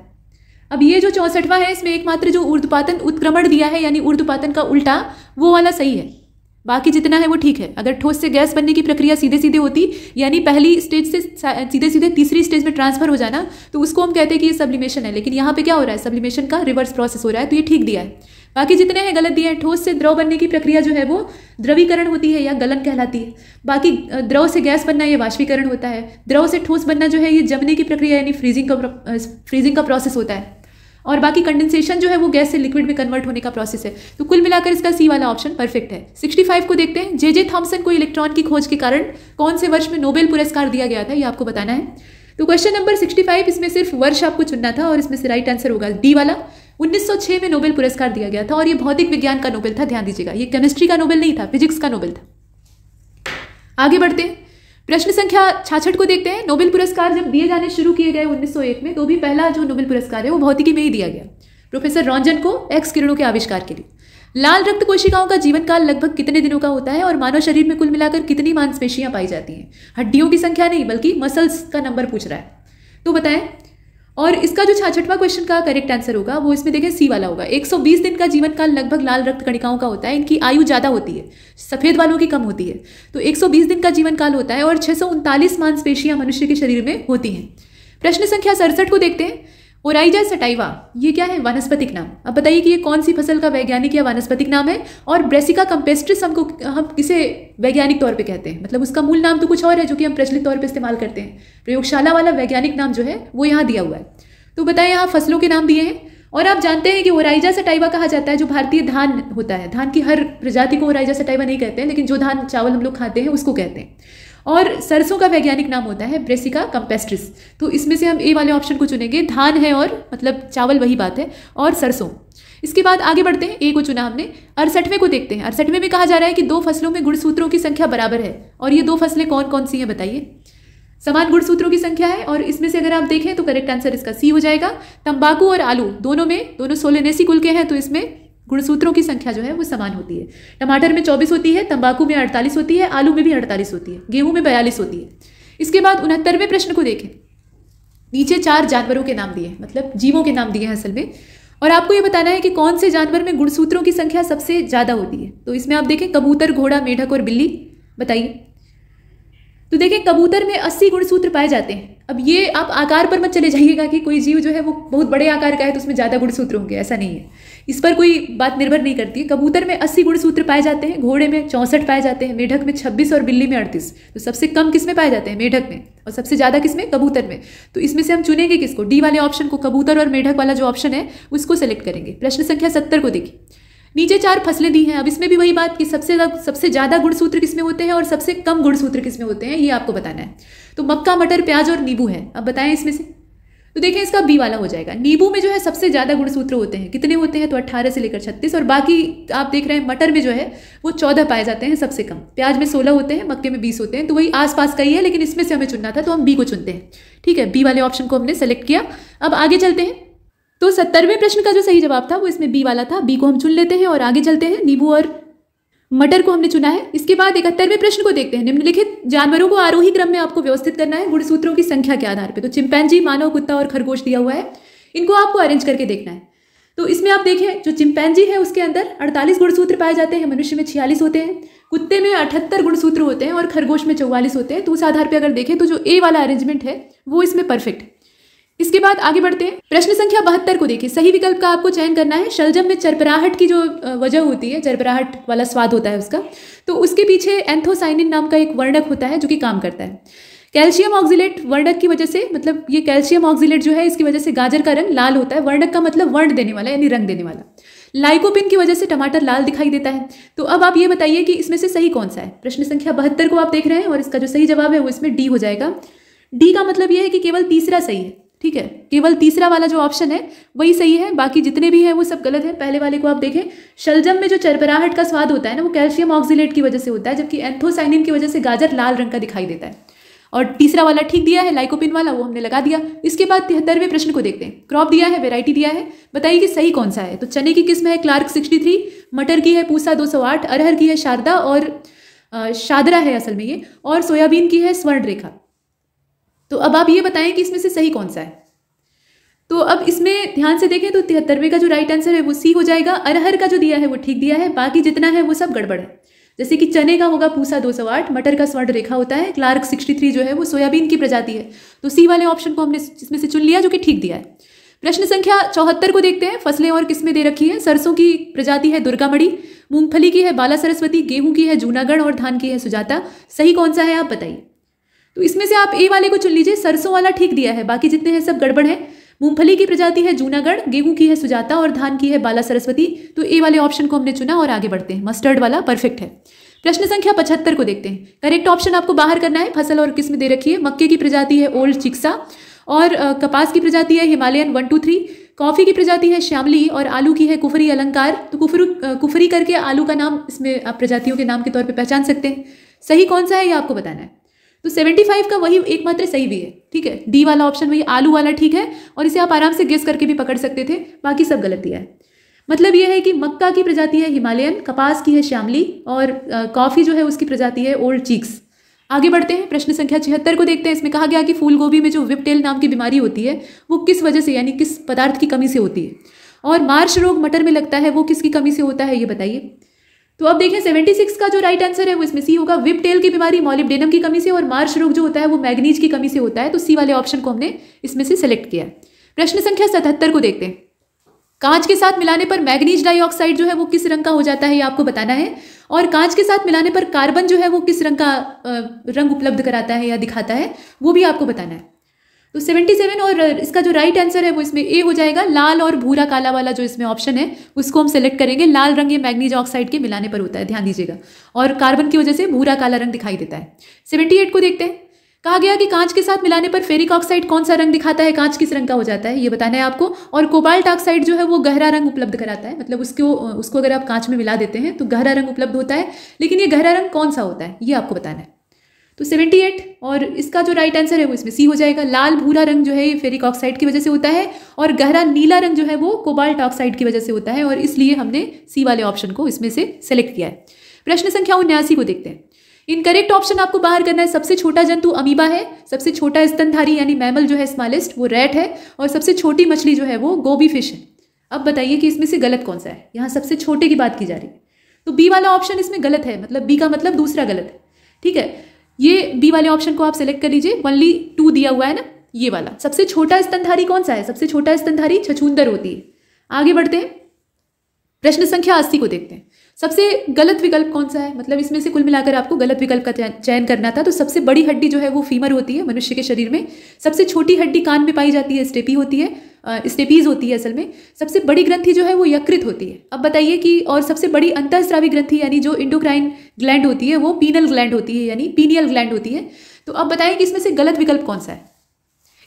अब ये जो चौंसठवां है इसमें एकमात्र जो ऊर्ध्वपातन उत्क्रमण दिया है यानी ऊर्धपातन का उल्टा वो वाला सही है बाकी जितना है वो ठीक है अगर ठोस से गैस बनने की प्रक्रिया सीधे सीधे होती यानी पहली स्टेज से सीधे सीधे तीसरी स्टेज में ट्रांसफर हो जाना तो उसको हम कहते हैं कि ये सब्लिमेशन है लेकिन यहाँ पे क्या हो रहा है सब्लिमेशन का रिवर्स प्रोसेस हो रहा है तो ये ठीक दिया है बाकी जितने हैं गलत दिया है ठोस से द्रव बनने की प्रक्रिया जो है वो द्रवीकरण होती है या गलन कहलाती है बाकी द्रव से गैस बनना ये वाष्पीकरण होता है द्रव से ठोस बनना जो है ये जमने की प्रक्रिया यानी फ्रीजिंग का फ्रीजिंग का प्रोसेस होता है और बाकी कंडेंसेशन जो है वो गैस से लिक्विड में कन्वर्ट होने का प्रोसेस है तो कुल मिलाकर इसका सी वाला ऑप्शन परफेक्ट है 65 को देखते हैं जे जे थॉम्सन को इलेक्ट्रॉन की खोज के कारण कौन से वर्ष में नोबेल पुरस्कार दिया गया था ये आपको बताना है तो क्वेश्चन नंबर 65 इसमें सिर्फ वर्ष आपको चुनना था और इसमें से राइट आंसर होगा डी वाला 1906 में नोबेल पुरस्कार दिया गया था और ये भौतिक विज्ञान का नोबेल था ध्यान दीजिएगा ये केमिस्ट्री का नोबेल नहीं था फिजिक्स का नोबेल था आगे बढ़ते हैं प्रश्न संख्या छाछठ को देखते हैं नोबेल पुरस्कार जब दिए जाने शुरू किए गए 1901 में तो भी पहला जो नोबेल पुरस्कार है वो भौतिकी में ही दिया गया प्रोफेसर रॉन्जन को एक्स किरणों के आविष्कार के लिए लाल रक्त कोशिकाओं का जीवन काल लगभग कितने दिनों का होता है और मानव शरीर में कुल मिलाकर कितनी मांसपेशियां पाई जाती हैं हड्डियों की संख्या नहीं बल्कि मसल्स का नंबर पूछ रहा है तो बताएं और इसका जो छाछठवा क्वेश्चन का करेक्ट आंसर होगा वो इसमें देखें सी वाला होगा 120 दिन का जीवन काल लगभग लाल रक्त कणिकाओं का होता है इनकी आयु ज़्यादा होती है सफ़ेद वालों की कम होती है तो 120 दिन का जीवन काल होता है और छः मांसपेशियां मनुष्य के शरीर में होती हैं प्रश्न संख्या सड़सठ को देखते हैं ओराइजा सटाइवा ये क्या है वनस्पतिक नाम अब बताइए कि ये कौन सी फसल का वैज्ञानिक या वानस्पतिक नाम है और ब्रेसिका कंपेस्ट्रिस हमको हम इसे वैज्ञानिक तौर पे कहते हैं मतलब उसका मूल नाम तो कुछ और है जो कि हम प्रचलित तौर पे इस्तेमाल करते हैं प्रयोगशाला वाला वैज्ञानिक नाम जो है वो यहाँ दिया हुआ है तो बताएं यहाँ फसलों के नाम दिए हैं और आप जानते हैं कि ओराइजा सटाइवा कहा जाता है जो भारतीय धान होता है धान की हर प्रजाति को ओराइजा सटाइवा नहीं कहते हैं लेकिन जो धान चावल हम लोग खाते हैं उसको कहते हैं और सरसों का वैज्ञानिक नाम होता है ब्रेसिका कंपेस्ट्रिस तो इसमें से हम ए वाले ऑप्शन को चुनेंगे धान है और मतलब चावल वही बात है और सरसों इसके बाद आगे बढ़ते हैं ए को चुना हमने अड़सठवें को देखते हैं अड़सठवें में कहा जा रहा है कि दो फसलों में गुणसूत्रों की संख्या बराबर है और ये दो फसलें कौन कौन सी हैं बताइए समान गुणसूत्रों की संख्या है और इसमें से अगर आप देखें तो करेक्ट आंसर इसका सी हो जाएगा तंबाकू और आलू दोनों में दोनों सोलेनेसी कुल के हैं तो इसमें गुणसूत्रों की संख्या जो है वो समान होती है टमाटर में चौबीस होती है तंबाकू में अड़तालीस होती है आलू में भी अड़तालीस होती है गेहूं में बयालीस होती है इसके बाद उनहत्तरवें प्रश्न को देखें नीचे चार जानवरों के नाम दिए मतलब जीवों के नाम दिए हैं असल में और आपको ये बताना है कि कौन से जानवर में गुणसूत्रों की संख्या सबसे ज़्यादा होती है तो इसमें आप देखें कबूतर घोड़ा मेढक और बिल्ली बताइए तो देखें कबूतर में अस्सी गुणसूत्र पाए जाते हैं अब ये आप आकार पर मत चले जाइएगा कि कोई जीव जो है वो बहुत बड़े आकार का है तो उसमें ज़्यादा गुणसूत्र होंगे ऐसा नहीं है इस पर कोई बात निर्भर नहीं करती कबूतर में अस्सी गुणसूत्र पाए जाते हैं घोड़े में चौंसठ पाए जाते हैं मेढक में छब्बीस और बिल्ली में अड़तीस तो सबसे कम किस में पाए जाते हैं मेढक में और सबसे ज़्यादा किस में कबूतर में तो इसमें से हम चुनेंगे किसको डी वाले ऑप्शन को कबूतर और मेढक वाला जो ऑप्शन है उसको सेलेक्ट करेंगे प्रश्न संख्या सत्तर को देखिए नीचे चार फसलें दी हैं अब इसमें भी वही बात कि सबसे सबसे ज़्यादा गुणसूत्र किसमें होते हैं और सबसे कम गुणसूत्र किसमें होते हैं ये आपको बताना है तो मक्का मटर प्याज और नींबू है अब बताएं इसमें से तो देखें इसका बी वाला हो जाएगा नींबू में जो है सबसे ज़्यादा गुणसूत्र होते हैं कितने होते हैं तो 18 से लेकर 36 और बाकी आप देख रहे हैं मटर में जो है वो 14 पाए जाते हैं सबसे कम प्याज में 16 होते हैं मक्के में 20 होते हैं तो वही आसपास का ही है लेकिन इसमें से हमें चुनना था तो हम बी को चुनते हैं ठीक है बी वाले ऑप्शन को हमने सेलेक्ट किया अब आगे चलते हैं तो सत्तरवें प्रश्न का जो सही जवाब था वो इसमें बी वाला था बी को हम चुन लेते हैं और आगे चलते हैं नींबू और मटर को हमने चुना है इसके बाद इकहत्तरवें प्रश्न को देखते हैं निम्नलिखित जानवरों को आरोही क्रम में आपको व्यवस्थित करना है गुणसूत्रों की संख्या के आधार पर तो चिंपैनजी मानव कुत्ता और खरगोश दिया हुआ है इनको आपको अरेंज करके देखना है तो इसमें आप देखें जो चिंपैनजी है उसके अंदर 48 गुणसूत्र पाए जाते हैं मनुष्य में 46 होते हैं कुत्ते में 78 गुणसूत्र होते हैं और खरगोश में 44 होते हैं तो उस आधार पर अगर देखें तो जो ए वाला अरेंजमेंट है वो इसमें परफेक्ट है इसके बाद आगे बढ़ते हैं प्रश्न संख्या बहत्तर को देखिए सही विकल्प का आपको चयन करना है शलजम में चरपराहट की जो वजह होती है चरपराहट वाला स्वाद होता है उसका तो उसके पीछे एंथोसाइनिन नाम का एक वर्णक होता है जो कि काम करता है कैल्शियम ऑक्जिलेट वर्णक की वजह से मतलब ये कैल्शियम ऑक्जिलेट जो है इसकी वजह से गाजर का रंग लाल होता है वर्णक का मतलब वर्ण देने वाला यानी रंग देने वाला लाइकोपिन की वजह से टमाटर लाल दिखाई देता है तो अब आप ये बताइए कि इसमें से सही कौन सा है प्रश्न संख्या बहत्तर को आप देख रहे हैं और इसका जो सही जवाब है वो इसमें डी हो जाएगा डी का मतलब यह है कि केवल तीसरा सही है ठीक है केवल तीसरा वाला जो ऑप्शन है वही सही है बाकी जितने भी हैं वो सब गलत है पहले वाले को आप देखें शलजम में जो चरबराहट का स्वाद होता है ना वो कैल्शियम ऑक्सीलेट की वजह से होता है जबकि एंथोसाइनिन की वजह से गाजर लाल रंग का दिखाई देता है और तीसरा वाला ठीक दिया है लाइकोपिन वाला वो हमने लगा दिया इसके बाद तिहत्तरवें प्रश्न को देखते हैं क्रॉप दिया है वेराइटी दिया है बताइए कि सही कौन सा है तो चने की किस्म है क्लार्क सिक्सटी थ्री मटर की है पूसा दो सौ आठ अरहर की है शारदा और शादरा है असल में ये और सोयाबीन की है स्वर्ण रेखा तो अब आप ये बताएं कि इसमें से सही कौन सा है तो अब इसमें ध्यान से देखें तो तिहत्तरवें का जो राइट आंसर है वो सी हो जाएगा अरहर का जो दिया है वो ठीक दिया है बाकी जितना है वो सब गड़बड़ है जैसे कि चने का होगा पूसा 208 मटर का स्वर्ण रेखा होता है क्लार्क 63 जो है वो सोयाबीन की प्रजाति है तो सी वाले ऑप्शन को हमने इसमें से चुन लिया जो कि ठीक दिया है प्रश्न संख्या चौहत्तर को देखते हैं फसलें और किस्में दे रखी है सरसों की प्रजाति है दुर्गामढ़ी मूंगफली की है बाला सरस्वती गेहूं की है जूनागढ़ और धान की है सुजाता सही कौन सा है आप बताइए तो इसमें से आप ए वाले को चुन लीजिए सरसों वाला ठीक दिया है बाकी जितने हैं सब गड़बड़ है मूंगफली की प्रजाति है जूनागढ़ गेहूं की है सुजाता और धान की है बाला सरस्वती तो ए वाले ऑप्शन को हमने चुना और आगे बढ़ते हैं मस्टर्ड वाला परफेक्ट है प्रश्न संख्या पचहत्तर को देखते हैं करेक्ट ऑप्शन आपको बाहर करना है फसल और किस्म दे रखी है मक्के की प्रजाति है ओल्ड चिक्सा और कपास की प्रजाति है Himalayan one two three coffee की प्रजाति है श्यामली और आलू की है कुफरी अलंकार तो कुफरू कुफरी करके आलू का नाम इसमें आप प्रजातियों के नाम के तौर पर पहचान सकते हैं सही कौन सा है ये आपको बताना है तो 75 का वही एकमात्र सही भी है ठीक है डी वाला ऑप्शन वही आलू वाला ठीक है और इसे आप आराम से गेस करके भी पकड़ सकते थे बाकी सब गलत दिया है मतलब यह है कि मक्का की प्रजाति है हिमालयन कपास की है श्यामली और कॉफ़ी जो है उसकी प्रजाति है ओल्ड चीक्स आगे बढ़ते हैं प्रश्न संख्या छिहत्तर को देखते हैं इसमें कहा गया कि फूल गोभी में जो विपटेल नाम की बीमारी होती है वो किस वजह से यानी किस पदार्थ की कमी से होती है और मार्श रोग मटर में लगता है वो किसकी कमी से होता है ये बताइए तो अब देखें 76 का जो राइट आंसर है वो इसमें सी होगा विप टेल की बीमारी मॉलिबडेनम की कमी से और मार्श रोग जो होता है वो मैग्नीज की कमी से होता है तो सी वाले ऑप्शन को हमने इसमें से सेलेक्ट किया है प्रश्न संख्या सतहत्तर को देखते हैं कांच के साथ मिलाने पर मैग्नीज डाइऑक्साइड जो है वो किस रंग का हो जाता है ये आपको बताना है और कांच के साथ मिलाने पर कार्बन जो है वो किस रंग का रंग उपलब्ध कराता है या दिखाता है वो भी आपको बताना है तो 77 और इसका जो राइट आंसर है वो इसमें ए हो जाएगा लाल और भूरा काला वाला जो इसमें ऑप्शन है उसको हम सेलेक्ट करेंगे लाल रंग ये मैग्नीज ऑक्साइड के मिलाने पर होता है ध्यान दीजिएगा और कार्बन की वजह से भूरा काला रंग दिखाई देता है 78 को देखते हैं कहा गया कि कांच के साथ मिलाने पर फेरिक ऑक्साइड कौन सा रंग दिखाता है कांच किस रंग का हो जाता है ये बताना है आपको और कोबाल्ट ऑक्साइड जो है वो गहरा रंग उपलब्ध कराता है मतलब उसको उसको अगर आप कांच में मिला देते हैं तो गहरा रंग उपलब्ध होता है लेकिन ये गहरा रंग कौन सा होता है ये आपको बताना है तो 78 और इसका जो राइट आंसर है वो इसमें सी हो जाएगा लाल भूरा रंग जो है ये फेरिक ऑक्साइड की वजह से होता है और गहरा नीला रंग जो है वो कोबाल्ट ऑक्साइड की वजह से होता है और इसलिए हमने सी वाले ऑप्शन को इसमें से सेलेक्ट किया है प्रश्न संख्या उन्यासी को देखते हैं इनकरेक्ट ऑप्शन आपको बाहर करना है सबसे छोटा जंतु अमीबा है सबसे छोटा स्तनधारी यानी मैमल जो है स्मॉलेस्ट वो रेट है और सबसे छोटी मछली जो है वो गोबी फिश है अब बताइए कि इसमें से गलत कौन सा है यहाँ सबसे छोटे की बात की जा रही है तो बी वाला ऑप्शन इसमें गलत है मतलब बी का मतलब दूसरा गलत है ठीक है ये बी वाले ऑप्शन को आप सेलेक्ट कर लीजिए वनली टू दिया हुआ है ना ये वाला सबसे छोटा स्तनधारी कौन सा है सबसे छोटा स्तनधारी छछूंदर होती है आगे बढ़ते हैं प्रश्न संख्या अस्सी को देखते हैं सबसे गलत विकल्प कौन सा है मतलब इसमें से कुल मिलाकर आपको गलत विकल्प का चयन करना था तो सबसे बड़ी हड्डी जो है वो फीमर होती है मनुष्य के शरीर में सबसे छोटी हड्डी कान में पाई जाती है स्टेपी होती है स्टेपीज होती है असल में सबसे बड़ी ग्रंथि जो है वो यकृत होती है अब बताइए कि और सबसे बड़ी अंतःस्रावी ग्रंथि यानी जो इंडोक्राइन ग्लैंड होती है वो पीनल ग्लैंड होती है यानी पीनियल ग्लैंड होती है तो अब बताएं कि इसमें से गलत विकल्प कौन सा है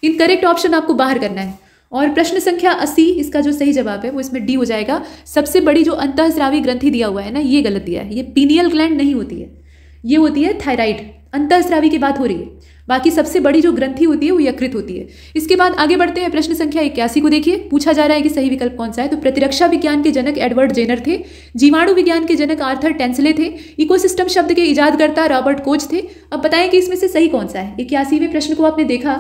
इन करेक्ट ऑप्शन आपको बाहर करना है और प्रश्न संख्या अस्सी इसका जो सही जवाब है वो इसमें डी हो जाएगा सबसे बड़ी जो अंतःस्रावी ग्रंथि दिया हुआ है ना ये गलत दिया है ये पीनियल ग्लैंड नहीं होती है ये होती है थायराइड अंतःस्रावी की बात हो रही है बाकी सबसे बड़ी जो ग्रंथि होती है वो यकृत होती है इसके बाद आगे बढ़ते हैं प्रश्न संख्या इक्यासी को देखिए पूछा जा रहा है कि सही विकल्प कौन सा है तो प्रतिरक्षा विज्ञान के जनक एडवर्ड जेनर थे जीवाणु विज्ञान के जनक आर्थर टेंसले थे इकोसिस्टम शब्द के इजादकर्ता रॉबर्ट कोच थे अब बताएं कि इसमें से सही कौन सा है इक्यासीवें प्रश्न को आपने देखा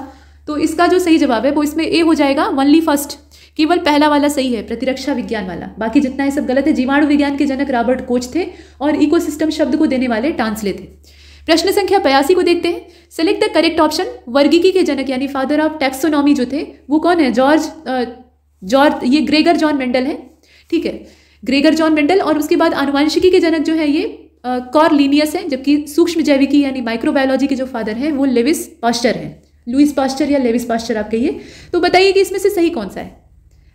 तो इसका जो सही जवाब है वो इसमें ए हो जाएगा वनली फर्स्ट केवल पहला वाला सही है प्रतिरक्षा विज्ञान वाला बाकी जितना है सब गलत है जीवाणु विज्ञान के जनक रॉबर्ट कोच थे और इकोसिस्टम शब्द को देने वाले टांसले थे प्रश्न संख्या बयासी को देखते हैं सेलेक्ट द करेक्ट ऑप्शन वर्गीकी के जनक यानी फादर ऑफ टैक्सोनॉमी जो थे वो कौन है जॉर्ज जॉर्ज ये ग्रेगर जॉन मेंडल है ठीक है ग्रेगर जॉन मेंडल और उसके बाद आनुवंशिकी के जनक जो है ये कॉरलिनियस है जबकि सूक्ष्म जैविकी यानी माइक्रोबायोलॉजी के जो फादर हैं वो लेविस पास्टर हैं लुइस पास्टर या लेविस पास्टर आप कहिए तो बताइए कि इसमें से सही कौन सा है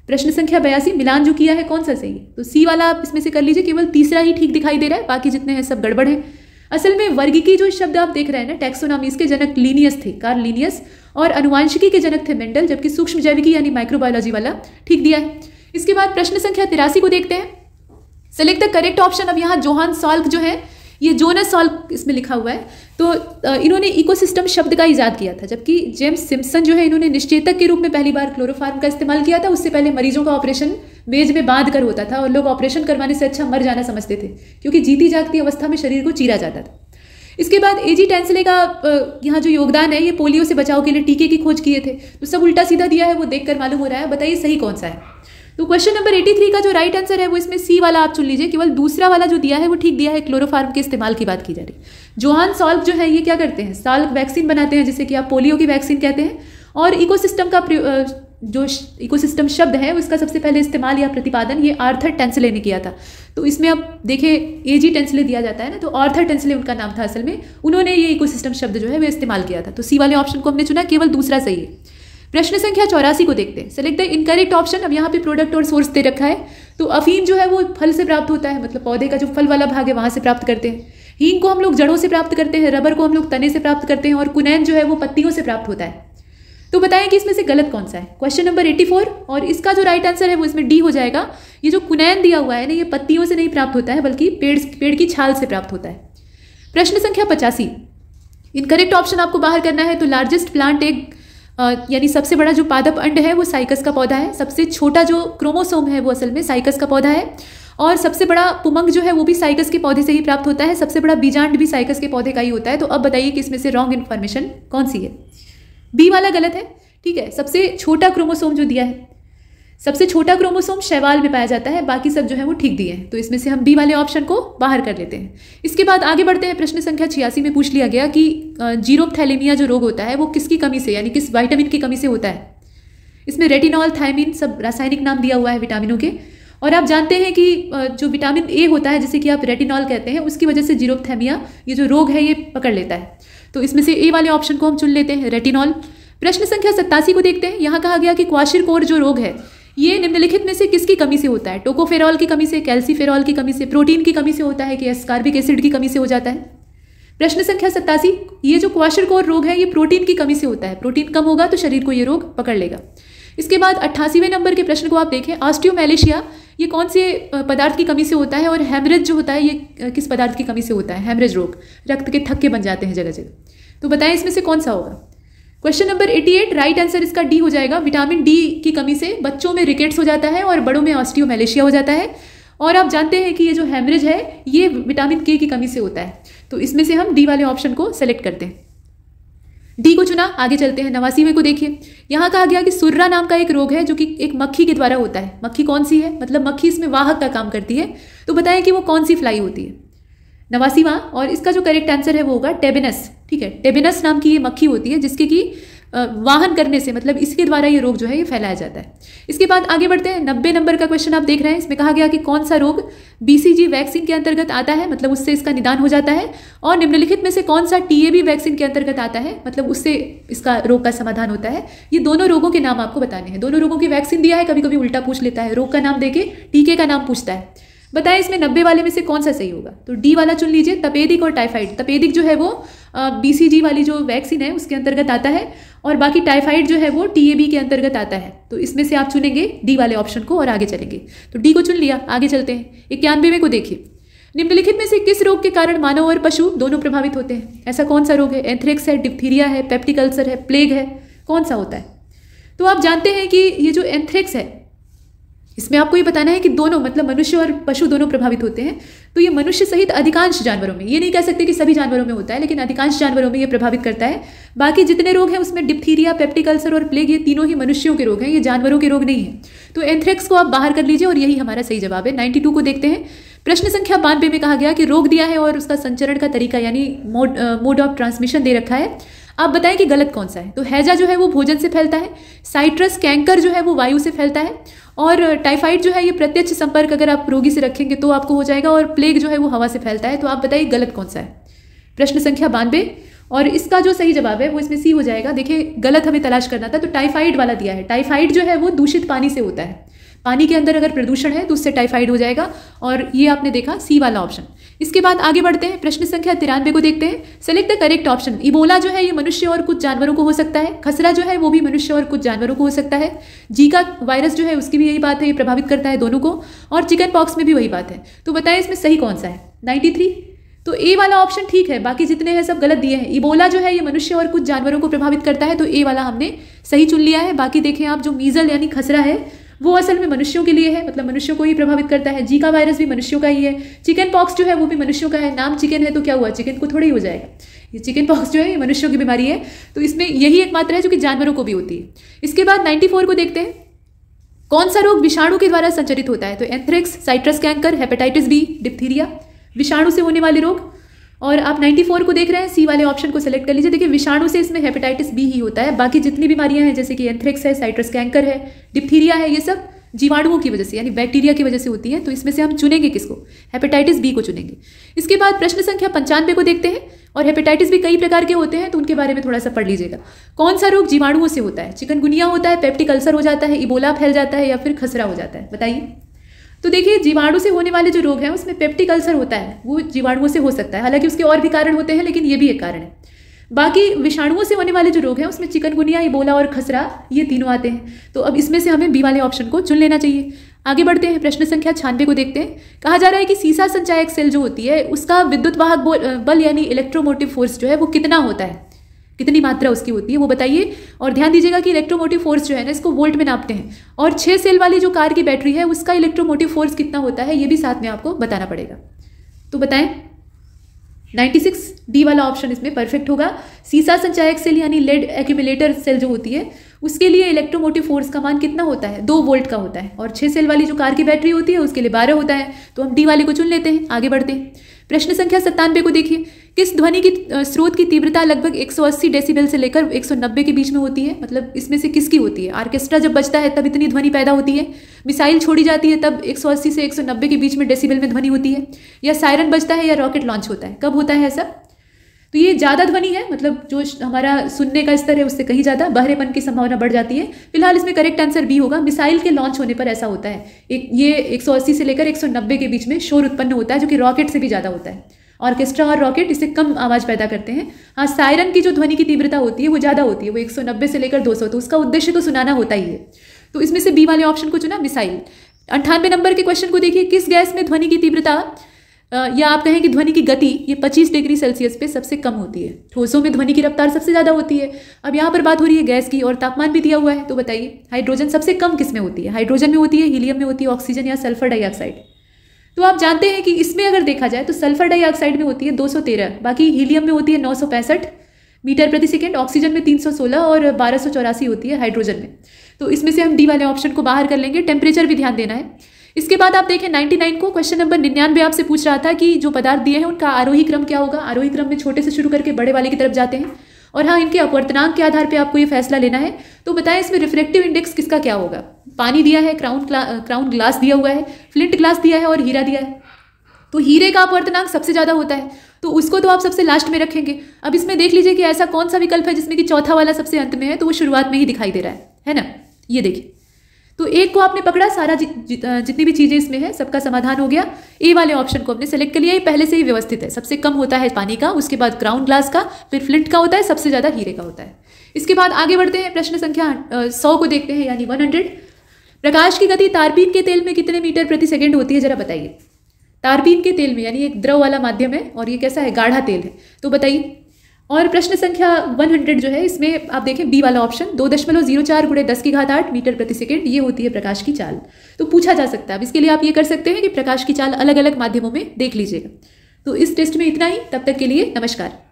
प्रश्न संख्या बयासी मिलान जो किया है कौन सा सही है तो सी वाला आप इसमें से कर लीजिए केवल तीसरा ही ठीक दिखाई दे रहा है बाकी जितने हैं सब गड़बड़ है असल में वर्गीकी जो शब्द आप देख रहे हैं ना टैक्सोनामी इसके जनक लीनियस थे कार लीनियस और अनुवांशिकी के जनक थे मेंडल जबकि सूक्ष्म जैविकी यानी माइक्रोबायोलॉजी वाला ठीक दिया है इसके बाद प्रश्न संख्या तिरासी को देखते हैं सेलेक्ट द करेक्ट ऑप्शन अब यहाँ जोहान सॉल्क जो है ये जोनस सॉल्क इसमें लिखा हुआ है तो इन्होंने इकोसिस्टम शब्द का ईजाद किया था जबकि जेम्स सिम्सन जो है इन्होंने निश्चेतक के रूप में पहली बार क्लोरोफार्म का इस्तेमाल किया था उससे पहले मरीजों का ऑपरेशन मेज में बांध कर होता था और लोग ऑपरेशन करवाने से अच्छा मर जाना समझते थे क्योंकि जीती जागती अवस्था में शरीर को चीरा जाता था इसके बाद ए जी टेंसले का यहाँ जो योगदान है ये पोलियो से बचाव के लिए टीके की खोज किए थे तो सब उल्टा सीधा दिया है वो देख कर मालूम हो रहा है बताइए सही कौन सा है तो क्वेश्चन नंबर थ्री का जो राइट आंसर है वो इसमें सी वाला आप चुन लीजिए केवल दूसरा वाला जो दिया है वो ठीक दिया है क्लोरोफार्म के इस्तेमाल की बात की जा रही जोहान सॉल्व जो है ये क्या करते हैं साल्क वैक्सीन बनाते हैं जिसे कि आप पोलियो की वैक्सीन कहते हैं और इकोसिस्टम का जो इकोसिस्टम शब्द है उसका सबसे पहले इस्तेमाल या प्रतिपादन ये आर्थर टेंसले ने किया था तो इसमें अब देखें ए जी टेंसले दिया जाता है ना तो आर्थर टेंसले उनका नाम था असल में उन्होंने ये इकोसिस्टम शब्द जो है वह इस्तेमाल किया था तो सी वाले ऑप्शन को हमने चुना केवल दूसरा सही है प्रश्न संख्या चौरासी को देखते हैं सेलेक्ट द इनकरेक्ट ऑप्शन अब यहाँ पे प्रोडक्ट और सोर्स दे रखा है तो अफीम जो है वो फल से प्राप्त होता है मतलब पौधे का जो फल वाला भाग है वहाँ से प्राप्त करते हैं हींग को हम लोग जड़ों से प्राप्त करते हैं रबर को हम लोग तने से प्राप्त करते हैं और कुनैन जो है वो पत्तियों से प्राप्त होता है तो बताएं कि इसमें से गलत कौन सा है क्वेश्चन नंबर 84 और इसका जो राइट आंसर है वो इसमें डी हो जाएगा ये जो कुनैन दिया हुआ है ना ये पत्तियों से नहीं प्राप्त होता है बल्कि पेड़ पेड़ की छाल से प्राप्त होता है प्रश्न संख्या पचासी इनकरेक्ट ऑप्शन आपको बाहर करना है तो लार्जेस्ट प्लांट एक यानी सबसे बड़ा जो पादप अंड है वो साइकस का पौधा है सबसे छोटा जो क्रोमोसोम है वो असल में साइकस का पौधा है और सबसे बड़ा पुमंग जो है वो भी साइकस के पौधे से ही प्राप्त होता है सबसे बड़ा बीजांड भी साइकस के पौधे का ही होता है तो अब बताइए कि इसमें से रॉन्ग इन्फॉर्मेशन कौन सी है बी वाला गलत है ठीक है सबसे छोटा क्रोमोसोम जो दिया है सबसे छोटा क्रोमोसोम शैवाल में पाया जाता है बाकी सब जो है वो ठीक दिए हैं तो इसमें से हम बी वाले ऑप्शन को बाहर कर लेते हैं इसके बाद आगे बढ़ते हैं प्रश्न संख्या छियासी में पूछ लिया गया कि थैलेमिया जो रोग होता है वो किसकी कमी से यानी किस वाइटामिन की कमी से होता है इसमें रेटिनॉल थायमिन सब रासायनिक नाम दिया हुआ है विटामिनों के और आप जानते हैं कि जो विटामिन ए होता है जिसे कि आप रेटिनॉल कहते हैं उसकी वजह से जीरोपथेमिया ये जो रोग है ये पकड़ लेता है तो इसमें से ए वाले ऑप्शन को हम चुन लेते हैं रेटिनॉल प्रश्न संख्या सत्तासी को देखते हैं यहाँ कहा गया कि क्वाशिर कोर जो रोग है ये निम्नलिखित में से किसकी कमी से होता है टोकोफेरॉल की कमी से कैल्सीफेरॉल की कमी से प्रोटीन की कमी से होता है कि एस्कार्बिक एसिड की कमी से हो जाता है प्रश्न संख्या सत्तासी ये जो क्वाशर कोर रोग है ये प्रोटीन की कमी से होता है प्रोटीन कम होगा तो शरीर को ये रोग पकड़ लेगा इसके बाद अट्ठासीवें नंबर के प्रश्न को आप देखें ऑस्टियोमैलेशिया ये कौन से पदार्थ की कमी से होता है और हेमरेज जो होता है ये किस पदार्थ की कमी से होता है हेमरेज रोग रक्त के थक्के बन जाते हैं जगह जगह तो बताएं इसमें से कौन सा होगा क्वेश्चन नंबर 88 राइट आंसर इसका डी हो जाएगा विटामिन डी की कमी से बच्चों में रिकेट्स हो जाता है और बड़ों में ऑस्टियोमैलेशिया हो जाता है और आप जानते हैं कि ये जो हैमरेज है ये विटामिन के की कमी से होता है तो इसमें से हम डी वाले ऑप्शन को सेलेक्ट करते हैं डी को चुना आगे चलते हैं नवासीवे को देखिए यहाँ कहा गया कि सुर्रा नाम का एक रोग है जो कि एक मक्खी के द्वारा होता है मक्खी कौन सी है मतलब मक्खी इसमें वाहक का काम करती है तो बताएं कि वो कौन सी फ्लाई होती है नवासीवा और इसका जो करेक्ट आंसर है वो होगा टेबिनस ठीक है टेबिनस नाम की ये मक्खी होती है जिसके की वाहन करने से मतलब इसके द्वारा ये रोग जो है ये फैलाया जाता है इसके बाद आगे बढ़ते हैं नब्बे नंबर का क्वेश्चन आप देख रहे हैं इसमें कहा गया कि कौन सा रोग बीसीजी वैक्सीन के अंतर्गत आता है मतलब उससे इसका निदान हो जाता है और निम्नलिखित में से कौन सा टीएबी वैक्सीन के अंतर्गत आता है मतलब उससे इसका रोग का समाधान होता है ये दोनों रोगों के नाम आपको बताने हैं दोनों रोगों की वैक्सीन दिया है कभी कभी उल्टा पूछ लेता है रोग का नाम देके टीके का नाम पूछता है बताएं इसमें नब्बे वाले में से कौन सा सही होगा तो डी वाला चुन लीजिए तपेदिक और टाइफाइड तपेदिक जो है वो बीसीजी वाली जो वैक्सीन है उसके अंतर्गत आता है और बाकी टाइफाइड जो है वो टीएबी के अंतर्गत आता है तो इसमें से आप चुनेंगे डी वाले ऑप्शन को और आगे चलेंगे तो डी को चुन लिया आगे चलते हैं इक्यानवे में को देखिए निम्नलिखित में से किस रोग के कारण मानव और पशु दोनों प्रभावित होते हैं ऐसा कौन सा रोग है एंथ्रेक्स है डिप्थीरिया है पेप्टिकल्सर है प्लेग है कौन सा होता है तो आप जानते हैं कि ये जो एंथ्रेक्स है इसमें आपको ये बताना है कि दोनों मतलब मनुष्य और पशु दोनों प्रभावित होते हैं तो ये मनुष्य सहित अधिकांश जानवरों में ये नहीं कह सकते कि सभी जानवरों में होता है लेकिन अधिकांश जानवरों में ये प्रभावित करता है बाकी जितने रोग हैं उसमें डिप्थीरिया पेप्टिक अल्सर और प्लेग ये तीनों ही मनुष्यों के रोग हैं ये जानवरों के रोग नहीं है तो एंथ्रेक्स को आप बाहर कर लीजिए और यही हमारा सही जवाब है नाइन्टी को देखते हैं प्रश्न संख्या बानवे में कहा गया कि रोग दिया है और उसका संचरण का तरीका यानी मोड मोड ऑफ ट्रांसमिशन दे रखा है आप बताएं कि गलत कौन सा है तो हैजा जो है वो भोजन से फैलता है साइट्रस कैंकर जो है वो वायु से फैलता है और टाइफाइड जो है ये प्रत्यक्ष संपर्क अगर आप रोगी से रखेंगे तो आपको हो जाएगा और प्लेग जो है वो हवा से फैलता है तो आप बताइए गलत कौन सा है प्रश्न संख्या बानवे और इसका जो सही जवाब है वो इसमें सी हो जाएगा देखिए गलत हमें तलाश करना था तो टाइफाइड वाला दिया है टाइफाइड जो है वो दूषित पानी से होता है पानी के अंदर अगर प्रदूषण है तो उससे टाइफाइड हो जाएगा और ये आपने देखा सी वाला ऑप्शन इसके बाद आगे बढ़ते हैं प्रश्न संख्या तिरानवे को देखते हैं select the correct option Ebola जो है ये मनुष्य और कुछ जानवरों को हो सकता है खसरा जो है वो भी मनुष्य और कुछ जानवरों को हो सकता है जीका वायरस जो है उसकी भी यही बात है ये प्रभावित करता है दोनों को और चिकन पॉक्स में भी वही बात है तो बताएं इसमें सही कौन सा है नाइन्टी तो ए वाला ऑप्शन ठीक है बाकी जितने हैं सब गलत दिए हैं इबोला जो है ये मनुष्य और कुछ जानवरों को प्रभावित करता है तो ए वाला हमने सही चुन लिया है बाकी देखें आप जो मीज़ल यानी खसरा है वो असल में मनुष्यों के लिए है मतलब मनुष्यों को ही प्रभावित करता है जी का वायरस भी मनुष्यों का ही है चिकन पॉक्स जो है वो भी मनुष्यों का है नाम चिकन है तो क्या हुआ चिकन को थोड़ा ही हो जाएगा ये चिकन पॉक्स जो है ये मनुष्यों की बीमारी है तो इसमें यही एक मात्रा है जो कि जानवरों को भी होती है इसके बाद नाइन्टी को देखते हैं कौन सा रोग विषाणु के द्वारा संचरित होता है तो anthrax citrus canker hepatitis B diphtheria विषाणु से होने वाले रोग और आप 94 को देख रहे हैं सी वाले ऑप्शन को सेलेक्ट कर लीजिए देखिए विषाणु से इसमें हेपेटाइटिस बी ही होता है बाकी जितनी बीमारियां हैं जैसे कि एंथ्रेक्स है साइट्रस कैंकर है डिप्थीरिया है ये सब जीवाणुओं की वजह से यानी बैक्टीरिया की वजह से होती है तो इसमें से हम चुनेंगे किसको हेपेटाइटिस बी को चुनेंगे इसके बाद प्रश्न संख्या पंचानवे को देखते हैं और हेपेटाइटिस भी कई प्रकार के होते हैं तो उनके बारे में थोड़ा सा पढ़ लीजिएगा कौन सा रोग जीवाणुओं से होता है चिकनगुनिया होता है पेप्टिक अल्सर हो जाता है इबोला फैल जाता है या फिर खसरा हो जाता है बताइए तो देखिए जीवाणु से होने वाले जो रोग हैं उसमें पेप्टिक अल्सर होता है वो जीवाणुओं से हो सकता है हालांकि उसके और भी कारण होते हैं लेकिन ये भी एक कारण है बाकी विषाणुओं से होने वाले जो रोग हैं उसमें चिकनगुनिया इबोला और खसरा ये तीनों आते हैं तो अब इसमें से हमें बी वाले ऑप्शन को चुन लेना चाहिए आगे बढ़ते हैं प्रश्न संख्या छानबे को देखते हैं कहा जा रहा है कि सीसा संचायक सेल जो होती है उसका विद्युत वाहक बल यानी इलेक्ट्रोमोटिव फोर्स जो है वो कितना होता है कितनी मात्रा उसकी होती है वो बताइए और ध्यान दीजिएगा कि इलेक्ट्रोमोटिव फोर्स जो है ना इसको वोल्ट में नापते हैं और छः सेल वाली जो कार की बैटरी है उसका इलेक्ट्रोमोटिव फोर्स कितना होता है ये भी साथ में आपको बताना पड़ेगा तो बताएं 96 डी वाला ऑप्शन इसमें परफेक्ट होगा सीसा संचायक सेल यानी लेड एक्यूमुलेटर सेल जो होती है उसके लिए इलेक्ट्रोमोटिव फोर्स का मान कितना होता है दो वोल्ट का होता है और छः सेल वाली जो कार की बैटरी होती है उसके लिए बारह होता है तो हम डी वाले को चुन लेते हैं आगे बढ़ते हैं प्रश्न संख्या सत्तानवे को देखिए किस ध्वनि की स्रोत की तीव्रता लगभग 180 डेसिबल से लेकर 190 के बीच में होती है मतलब इसमें से किसकी होती है आर्केस्ट्रा जब बजता है तब इतनी ध्वनि पैदा होती है मिसाइल छोड़ी जाती है तब 180 से 190 के बीच में डेसिबल में ध्वनि होती है या सायरन बजता है या रॉकेट लॉन्च होता है कब होता है ऐसा तो ये ज़्यादा ध्वनि है मतलब जो हमारा सुनने का स्तर है उससे कहीं ज़्यादा बहरेपन की संभावना बढ़ जाती है फिलहाल इसमें करेक्ट आंसर बी होगा मिसाइल के लॉन्च होने पर ऐसा होता है एक ये 180 से लेकर 190 के बीच में शोर उत्पन्न होता है जो कि रॉकेट से भी ज़्यादा होता है ऑर्केस्ट्रा और रॉकेट इससे कम आवाज़ पैदा करते हैं हाँ सायरन की जो ध्वनि की तीव्रता होती है वो ज़्यादा होती है वो एक से लेकर दो तो उसका उद्देश्य तो सुनाना होता ही है तो इसमें से बी वाले ऑप्शन को चुना मिसाइल अंठानवे नंबर के क्वेश्चन को देखिए किस गैस में ध्वनि की तीव्रता या आप कहें कि ध्वनि की गति ये 25 डिग्री सेल्सियस पे सबसे कम होती है ठोसों में ध्वनि की रफ्तार सबसे ज़्यादा होती है अब यहाँ पर बात हो रही है गैस की और तापमान भी दिया हुआ है तो बताइए हाइड्रोजन सबसे कम किस में होती है हाइड्रोजन में होती है हीलियम में होती है ऑक्सीजन या सल्फर डाइऑक्साइड तो आप जानते हैं कि इसमें अगर देखा जाए तो सल्फर डाइऑक्साइड में होती है 213 बाकी हीलियम में होती है नौ मीटर प्रति सेकेंड ऑक्सीजन में 316 और बारह होती है हाइड्रोजन में तो इसमें से हम डी वाले ऑप्शन को बाहर कर लेंगे टेम्परेचर भी ध्यान देना है इसके बाद आप देखें 99 को क्वेश्चन नंबर निन्यानवे आपसे पूछ रहा था कि जो पदार्थ दिए हैं उनका आरोही क्रम क्या होगा आरोही क्रम में छोटे से शुरू करके बड़े वाले की तरफ जाते हैं और हाँ इनके अपवर्तनांक के आधार पर आपको ये फैसला लेना है तो बताएं इसमें रिफ्लेक्टिव इंडेक्स किसका क्या होगा पानी दिया है क्राउन क्राउन ग्लास दिया हुआ है फ्लिंट ग्लास दिया है और हीरा दिया है तो हीरे का अपवर्तनांक सबसे ज़्यादा होता है तो उसको तो आप सबसे लास्ट में रखेंगे अब इसमें देख लीजिए कि ऐसा कौन सा विकल्प है जिसमें कि चौथा वाला सबसे अंत में है तो वो शुरुआत में ही दिखाई दे रहा है है ना ये देखिए तो एक को आपने पकड़ा सारा जि, जि, जितनी भी चीज़ें इसमें है सबका समाधान हो गया ए वाले ऑप्शन को आपने सेलेक्ट कर लिया ये पहले से ही व्यवस्थित है सबसे कम होता है पानी का उसके बाद ग्राउंड ग्लास का फिर फ्लिंट का होता है सबसे ज़्यादा हीरे का होता है इसके बाद आगे बढ़ते हैं प्रश्न संख्या सौ को देखते हैं यानी वन हंड्रेड प्रकाश की गति तारपीन के तेल में कितने मीटर प्रति सेकेंड होती है जरा बताइए तारपीन के तेल में यानी एक द्रव वाला माध्यम है और ये कैसा है गाढ़ा तेल है तो बताइए और प्रश्न संख्या 100 जो है इसमें आप देखें बी वाला ऑप्शन दो दशमलव जीरो चार गुड़े दस की घात आठ मीटर प्रति सेकेंड ये होती है प्रकाश की चाल तो पूछा जा सकता है अब इसके लिए आप ये कर सकते हैं कि प्रकाश की चाल अलग अलग माध्यमों में देख लीजिएगा तो इस टेस्ट में इतना ही तब तक के लिए नमस्कार